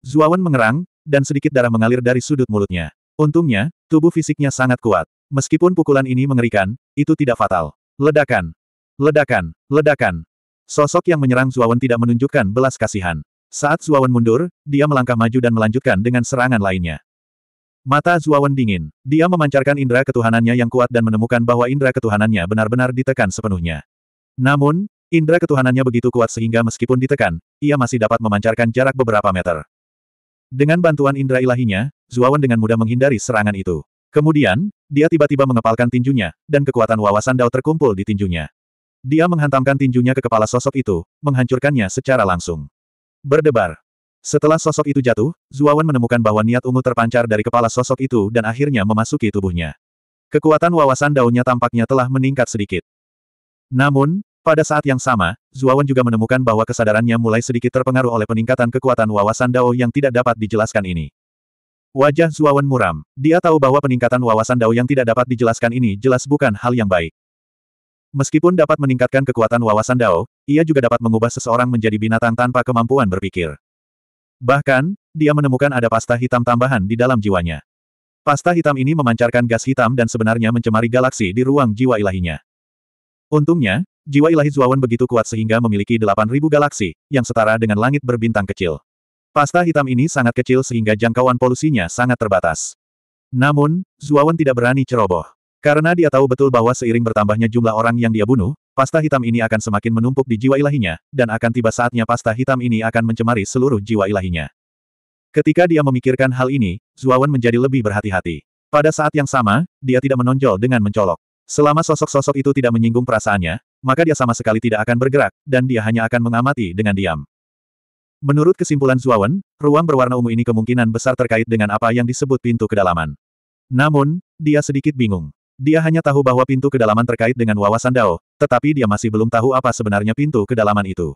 Zuawan mengerang, dan sedikit darah mengalir dari sudut mulutnya. Untungnya, tubuh fisiknya sangat kuat. Meskipun pukulan ini mengerikan, itu tidak fatal. Ledakan. Ledakan. Ledakan. Sosok yang menyerang Zuawan tidak menunjukkan belas kasihan. Saat Zuawan mundur, dia melangkah maju dan melanjutkan dengan serangan lainnya. Mata Zuawan dingin. Dia memancarkan indera ketuhanannya yang kuat dan menemukan bahwa indera ketuhanannya benar-benar ditekan sepenuhnya. Namun, indera ketuhanannya begitu kuat sehingga meskipun ditekan, ia masih dapat memancarkan jarak beberapa meter. Dengan bantuan indera ilahinya, Zuawan dengan mudah menghindari serangan itu. Kemudian, dia tiba-tiba mengepalkan tinjunya, dan kekuatan wawasan Dao terkumpul di tinjunya. Dia menghantamkan tinjunya ke kepala sosok itu, menghancurkannya secara langsung. Berdebar. Setelah sosok itu jatuh, Zuawan menemukan bahwa niat ungu terpancar dari kepala sosok itu dan akhirnya memasuki tubuhnya. Kekuatan wawasan daunnya tampaknya telah meningkat sedikit. Namun, pada saat yang sama, Zuawan juga menemukan bahwa kesadarannya mulai sedikit terpengaruh oleh peningkatan kekuatan wawasan dao yang tidak dapat dijelaskan ini. Wajah Zuawan muram. Dia tahu bahwa peningkatan wawasan Dao yang tidak dapat dijelaskan ini jelas bukan hal yang baik. Meskipun dapat meningkatkan kekuatan wawasan Dao, ia juga dapat mengubah seseorang menjadi binatang tanpa kemampuan berpikir. Bahkan, dia menemukan ada pasta hitam tambahan di dalam jiwanya. Pasta hitam ini memancarkan gas hitam dan sebenarnya mencemari galaksi di ruang jiwa ilahinya. Untungnya, jiwa ilahi Zuawan begitu kuat sehingga memiliki 8.000 galaksi, yang setara dengan langit berbintang kecil. Pasta hitam ini sangat kecil sehingga jangkauan polusinya sangat terbatas. Namun, Zuawan tidak berani ceroboh. Karena dia tahu betul bahwa seiring bertambahnya jumlah orang yang dia bunuh, pasta hitam ini akan semakin menumpuk di jiwa ilahinya, dan akan tiba saatnya pasta hitam ini akan mencemari seluruh jiwa ilahinya. Ketika dia memikirkan hal ini, Zuawan menjadi lebih berhati-hati. Pada saat yang sama, dia tidak menonjol dengan mencolok. Selama sosok-sosok itu tidak menyinggung perasaannya, maka dia sama sekali tidak akan bergerak, dan dia hanya akan mengamati dengan diam. Menurut kesimpulan Zuawan, ruang berwarna ungu ini kemungkinan besar terkait dengan apa yang disebut pintu kedalaman. Namun, dia sedikit bingung. Dia hanya tahu bahwa pintu kedalaman terkait dengan wawasan Dao, tetapi dia masih belum tahu apa sebenarnya pintu kedalaman itu.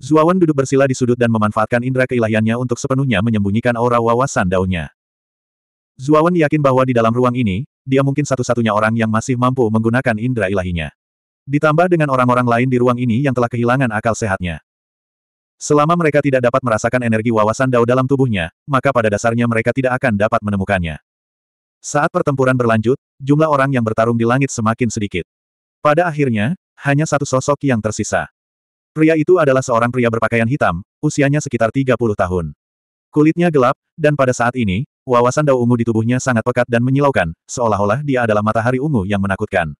Zuawan duduk bersila di sudut dan memanfaatkan indera keilahiannya untuk sepenuhnya menyembunyikan aura wawasan Dao-nya. Zuawan yakin bahwa di dalam ruang ini, dia mungkin satu-satunya orang yang masih mampu menggunakan indera ilahinya. Ditambah dengan orang-orang lain di ruang ini yang telah kehilangan akal sehatnya. Selama mereka tidak dapat merasakan energi wawasan Dao dalam tubuhnya, maka pada dasarnya mereka tidak akan dapat menemukannya. Saat pertempuran berlanjut, jumlah orang yang bertarung di langit semakin sedikit. Pada akhirnya, hanya satu sosok yang tersisa. Pria itu adalah seorang pria berpakaian hitam, usianya sekitar 30 tahun. Kulitnya gelap, dan pada saat ini, wawasan dao ungu di tubuhnya sangat pekat dan menyilaukan, seolah-olah dia adalah matahari ungu yang menakutkan.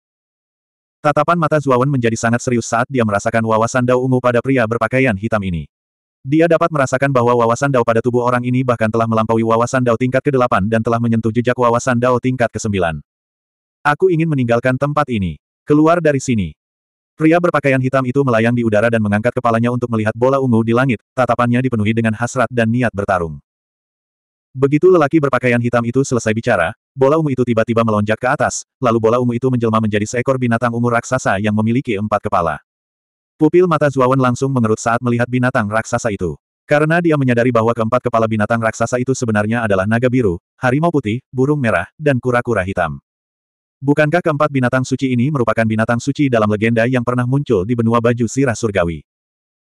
Tatapan mata Zuawan menjadi sangat serius saat dia merasakan wawasan dao ungu pada pria berpakaian hitam ini. Dia dapat merasakan bahwa wawasan Dao pada tubuh orang ini bahkan telah melampaui wawasan Dao tingkat ke-8 dan telah menyentuh jejak wawasan Dao tingkat ke-9. Aku ingin meninggalkan tempat ini. Keluar dari sini. Pria berpakaian hitam itu melayang di udara dan mengangkat kepalanya untuk melihat bola ungu di langit, tatapannya dipenuhi dengan hasrat dan niat bertarung. Begitu lelaki berpakaian hitam itu selesai bicara, bola ungu itu tiba-tiba melonjak ke atas, lalu bola ungu itu menjelma menjadi seekor binatang ungu raksasa yang memiliki empat kepala. Pupil mata Zuawan langsung mengerut saat melihat binatang raksasa itu. Karena dia menyadari bahwa keempat kepala binatang raksasa itu sebenarnya adalah naga biru, harimau putih, burung merah, dan kura-kura hitam. Bukankah keempat binatang suci ini merupakan binatang suci dalam legenda yang pernah muncul di benua baju sirah surgawi?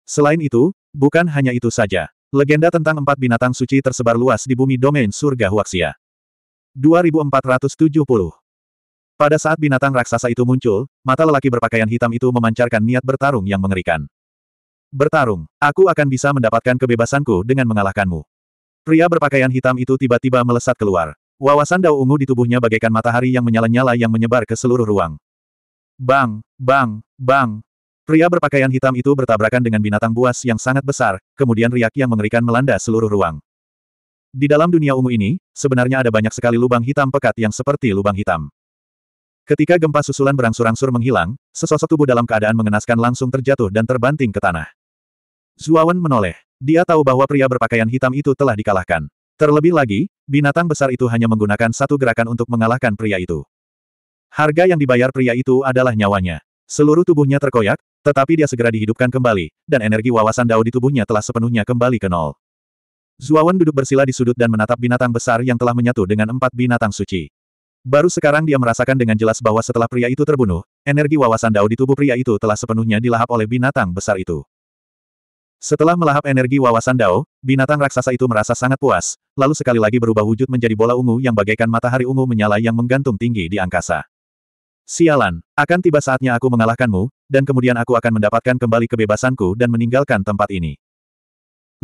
Selain itu, bukan hanya itu saja. Legenda tentang empat binatang suci tersebar luas di bumi domain surga Huaxia. 2470 pada saat binatang raksasa itu muncul, mata lelaki berpakaian hitam itu memancarkan niat bertarung yang mengerikan. Bertarung, aku akan bisa mendapatkan kebebasanku dengan mengalahkanmu. Pria berpakaian hitam itu tiba-tiba melesat keluar. Wawasan dao ungu di tubuhnya bagaikan matahari yang menyala-nyala yang menyebar ke seluruh ruang. Bang, bang, bang. Pria berpakaian hitam itu bertabrakan dengan binatang buas yang sangat besar, kemudian riak yang mengerikan melanda seluruh ruang. Di dalam dunia ungu ini, sebenarnya ada banyak sekali lubang hitam pekat yang seperti lubang hitam. Ketika gempa susulan berangsur-angsur menghilang, sesosok tubuh dalam keadaan mengenaskan langsung terjatuh dan terbanting ke tanah. Zuawan menoleh. Dia tahu bahwa pria berpakaian hitam itu telah dikalahkan. Terlebih lagi, binatang besar itu hanya menggunakan satu gerakan untuk mengalahkan pria itu. Harga yang dibayar pria itu adalah nyawanya. Seluruh tubuhnya terkoyak, tetapi dia segera dihidupkan kembali, dan energi wawasan Dao di tubuhnya telah sepenuhnya kembali ke nol. Zuawan duduk bersila di sudut dan menatap binatang besar yang telah menyatu dengan empat binatang suci. Baru sekarang dia merasakan dengan jelas bahwa setelah pria itu terbunuh, energi wawasan Dao di tubuh pria itu telah sepenuhnya dilahap oleh binatang besar itu. Setelah melahap energi wawasan Dao, binatang raksasa itu merasa sangat puas, lalu sekali lagi berubah wujud menjadi bola ungu yang bagaikan matahari ungu menyala yang menggantung tinggi di angkasa. Sialan, akan tiba saatnya aku mengalahkanmu, dan kemudian aku akan mendapatkan kembali kebebasanku dan meninggalkan tempat ini.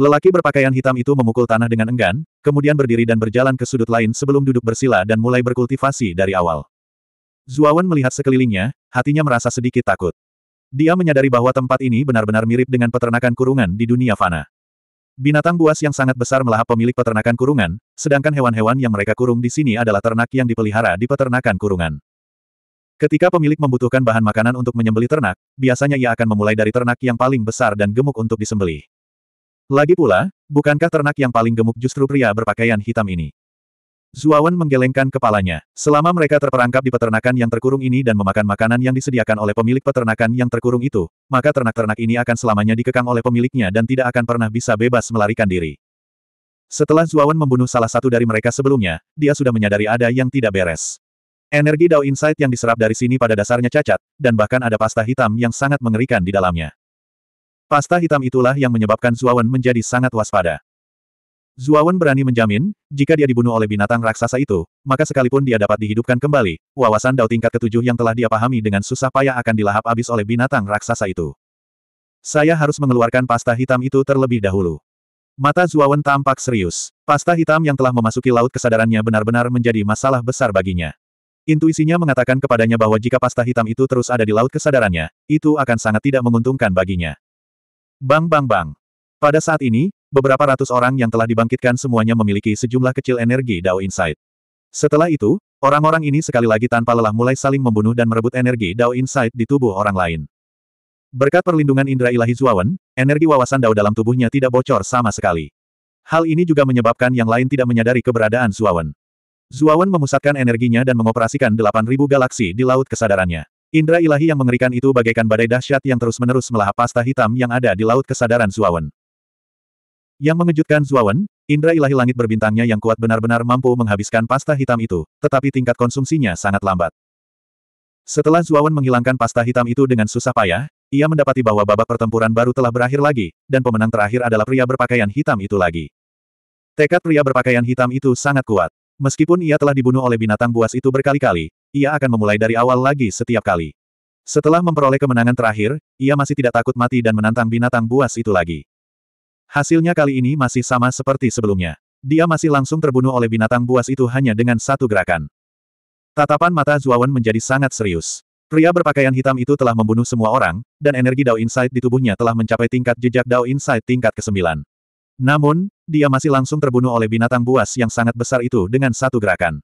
Lelaki berpakaian hitam itu memukul tanah dengan enggan, kemudian berdiri dan berjalan ke sudut lain sebelum duduk bersila dan mulai berkultivasi dari awal. Zuawan melihat sekelilingnya, hatinya merasa sedikit takut. Dia menyadari bahwa tempat ini benar-benar mirip dengan peternakan kurungan di dunia fana. Binatang buas yang sangat besar melahap pemilik peternakan kurungan, sedangkan hewan-hewan yang mereka kurung di sini adalah ternak yang dipelihara di peternakan kurungan. Ketika pemilik membutuhkan bahan makanan untuk menyembelih ternak, biasanya ia akan memulai dari ternak yang paling besar dan gemuk untuk disembelih. Lagi pula, bukankah ternak yang paling gemuk justru pria berpakaian hitam ini? Zuawan menggelengkan kepalanya. Selama mereka terperangkap di peternakan yang terkurung ini dan memakan makanan yang disediakan oleh pemilik peternakan yang terkurung itu, maka ternak-ternak ini akan selamanya dikekang oleh pemiliknya dan tidak akan pernah bisa bebas melarikan diri. Setelah Zuawan membunuh salah satu dari mereka sebelumnya, dia sudah menyadari ada yang tidak beres. Energi Dao Insight yang diserap dari sini pada dasarnya cacat, dan bahkan ada pasta hitam yang sangat mengerikan di dalamnya. Pasta hitam itulah yang menyebabkan Zuawan menjadi sangat waspada. Zuawan berani menjamin, jika dia dibunuh oleh binatang raksasa itu, maka sekalipun dia dapat dihidupkan kembali, wawasan dao tingkat ketujuh yang telah dia pahami dengan susah payah akan dilahap habis oleh binatang raksasa itu. Saya harus mengeluarkan pasta hitam itu terlebih dahulu. Mata Zuawan tampak serius. Pasta hitam yang telah memasuki laut kesadarannya benar-benar menjadi masalah besar baginya. Intuisinya mengatakan kepadanya bahwa jika pasta hitam itu terus ada di laut kesadarannya, itu akan sangat tidak menguntungkan baginya. Bang bang bang. Pada saat ini, beberapa ratus orang yang telah dibangkitkan semuanya memiliki sejumlah kecil energi Dao Insight. Setelah itu, orang-orang ini sekali lagi tanpa lelah mulai saling membunuh dan merebut energi Dao Insight di tubuh orang lain. Berkat perlindungan Indra ilahi Zuawan, energi wawasan Dao dalam tubuhnya tidak bocor sama sekali. Hal ini juga menyebabkan yang lain tidak menyadari keberadaan Zuawan. Zuawan memusatkan energinya dan mengoperasikan 8.000 galaksi di Laut Kesadarannya. Indra ilahi yang mengerikan itu bagaikan badai dahsyat yang terus-menerus melahap pasta hitam yang ada di Laut Kesadaran Zuawan. Yang mengejutkan Zuawan, Indra ilahi langit berbintangnya yang kuat benar-benar mampu menghabiskan pasta hitam itu, tetapi tingkat konsumsinya sangat lambat. Setelah Zuawan menghilangkan pasta hitam itu dengan susah payah, ia mendapati bahwa babak pertempuran baru telah berakhir lagi, dan pemenang terakhir adalah pria berpakaian hitam itu lagi. Tekad pria berpakaian hitam itu sangat kuat. Meskipun ia telah dibunuh oleh binatang buas itu berkali-kali, ia akan memulai dari awal lagi setiap kali. Setelah memperoleh kemenangan terakhir, ia masih tidak takut mati dan menantang binatang buas itu lagi. Hasilnya kali ini masih sama seperti sebelumnya. Dia masih langsung terbunuh oleh binatang buas itu hanya dengan satu gerakan. Tatapan mata Zuawan menjadi sangat serius. Pria berpakaian hitam itu telah membunuh semua orang, dan energi Dao Insight di tubuhnya telah mencapai tingkat jejak Dao Insight tingkat ke-9. Namun, dia masih langsung terbunuh oleh binatang buas yang sangat besar itu dengan satu gerakan.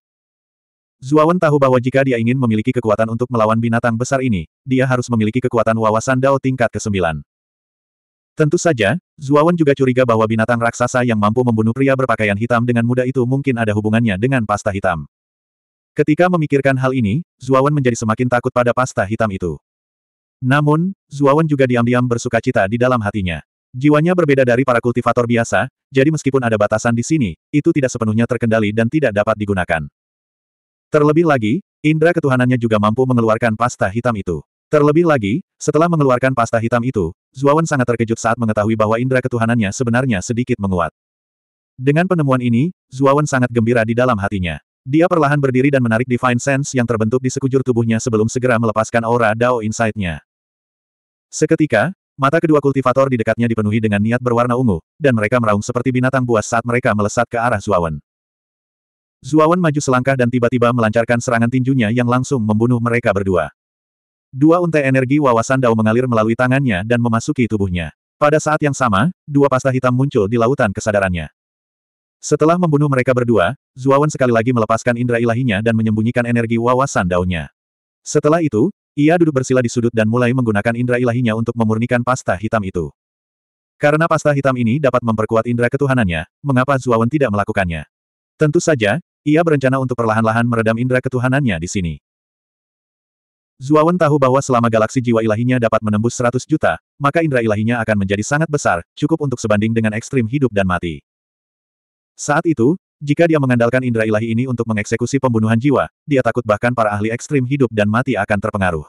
Zuawan tahu bahwa jika dia ingin memiliki kekuatan untuk melawan binatang besar ini, dia harus memiliki kekuatan wawasan Dao tingkat ke-9. Tentu saja, Zuawan juga curiga bahwa binatang raksasa yang mampu membunuh pria berpakaian hitam dengan mudah itu mungkin ada hubungannya dengan pasta hitam. Ketika memikirkan hal ini, Zuawan menjadi semakin takut pada pasta hitam itu. Namun, Zuawan juga diam-diam bersuka cita di dalam hatinya. Jiwanya berbeda dari para kultivator biasa, jadi meskipun ada batasan di sini, itu tidak sepenuhnya terkendali dan tidak dapat digunakan. Terlebih lagi, indera ketuhanannya juga mampu mengeluarkan pasta hitam itu. Terlebih lagi, setelah mengeluarkan pasta hitam itu, Zuawan sangat terkejut saat mengetahui bahwa indera ketuhanannya sebenarnya sedikit menguat. Dengan penemuan ini, Zuawan sangat gembira di dalam hatinya. Dia perlahan berdiri dan menarik Divine Sense yang terbentuk di sekujur tubuhnya sebelum segera melepaskan aura Dao Insight-nya. Seketika, mata kedua kultivator di dekatnya dipenuhi dengan niat berwarna ungu, dan mereka meraung seperti binatang buas saat mereka melesat ke arah Zuawan. Zuawan maju selangkah dan tiba-tiba melancarkan serangan tinjunya yang langsung membunuh mereka berdua. Dua untai energi wawasan Dao mengalir melalui tangannya dan memasuki tubuhnya. Pada saat yang sama, dua pasta hitam muncul di lautan kesadarannya. Setelah membunuh mereka berdua, Zuawan sekali lagi melepaskan indera ilahinya dan menyembunyikan energi wawasan daunnya. Setelah itu, ia duduk bersila di sudut dan mulai menggunakan indera ilahinya untuk memurnikan pasta hitam itu. Karena pasta hitam ini dapat memperkuat indera ketuhanannya, mengapa Zuawan tidak melakukannya? Tentu saja, ia berencana untuk perlahan-lahan meredam indera ketuhanannya di sini. Zuawan tahu bahwa selama galaksi jiwa ilahinya dapat menembus 100 juta, maka indera ilahinya akan menjadi sangat besar, cukup untuk sebanding dengan ekstrim hidup dan mati. Saat itu, jika dia mengandalkan indera ilahi ini untuk mengeksekusi pembunuhan jiwa, dia takut bahkan para ahli ekstrim hidup dan mati akan terpengaruh.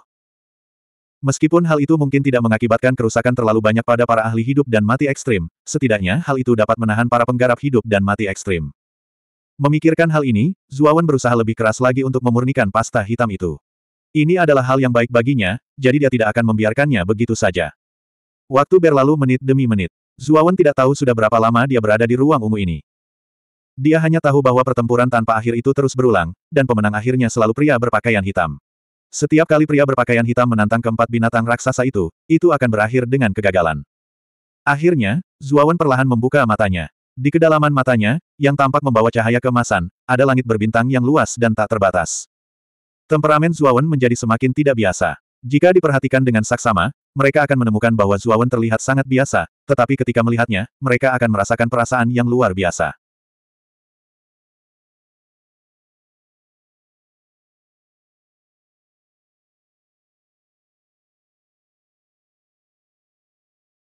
Meskipun hal itu mungkin tidak mengakibatkan kerusakan terlalu banyak pada para ahli hidup dan mati ekstrim, setidaknya hal itu dapat menahan para penggarap hidup dan mati ekstrim. Memikirkan hal ini, Zuawan berusaha lebih keras lagi untuk memurnikan pasta hitam itu. Ini adalah hal yang baik baginya, jadi dia tidak akan membiarkannya begitu saja. Waktu berlalu menit demi menit. Zuawan tidak tahu sudah berapa lama dia berada di ruang ungu ini. Dia hanya tahu bahwa pertempuran tanpa akhir itu terus berulang, dan pemenang akhirnya selalu pria berpakaian hitam. Setiap kali pria berpakaian hitam menantang keempat binatang raksasa itu, itu akan berakhir dengan kegagalan. Akhirnya, Zuawan perlahan membuka matanya. Di kedalaman matanya, yang tampak membawa cahaya kemasan, ada langit berbintang yang luas dan tak terbatas. Temperamen Zuawan menjadi semakin tidak biasa. Jika diperhatikan dengan saksama, mereka akan menemukan bahwa Zuawan terlihat sangat biasa, tetapi ketika melihatnya, mereka akan merasakan perasaan yang luar biasa.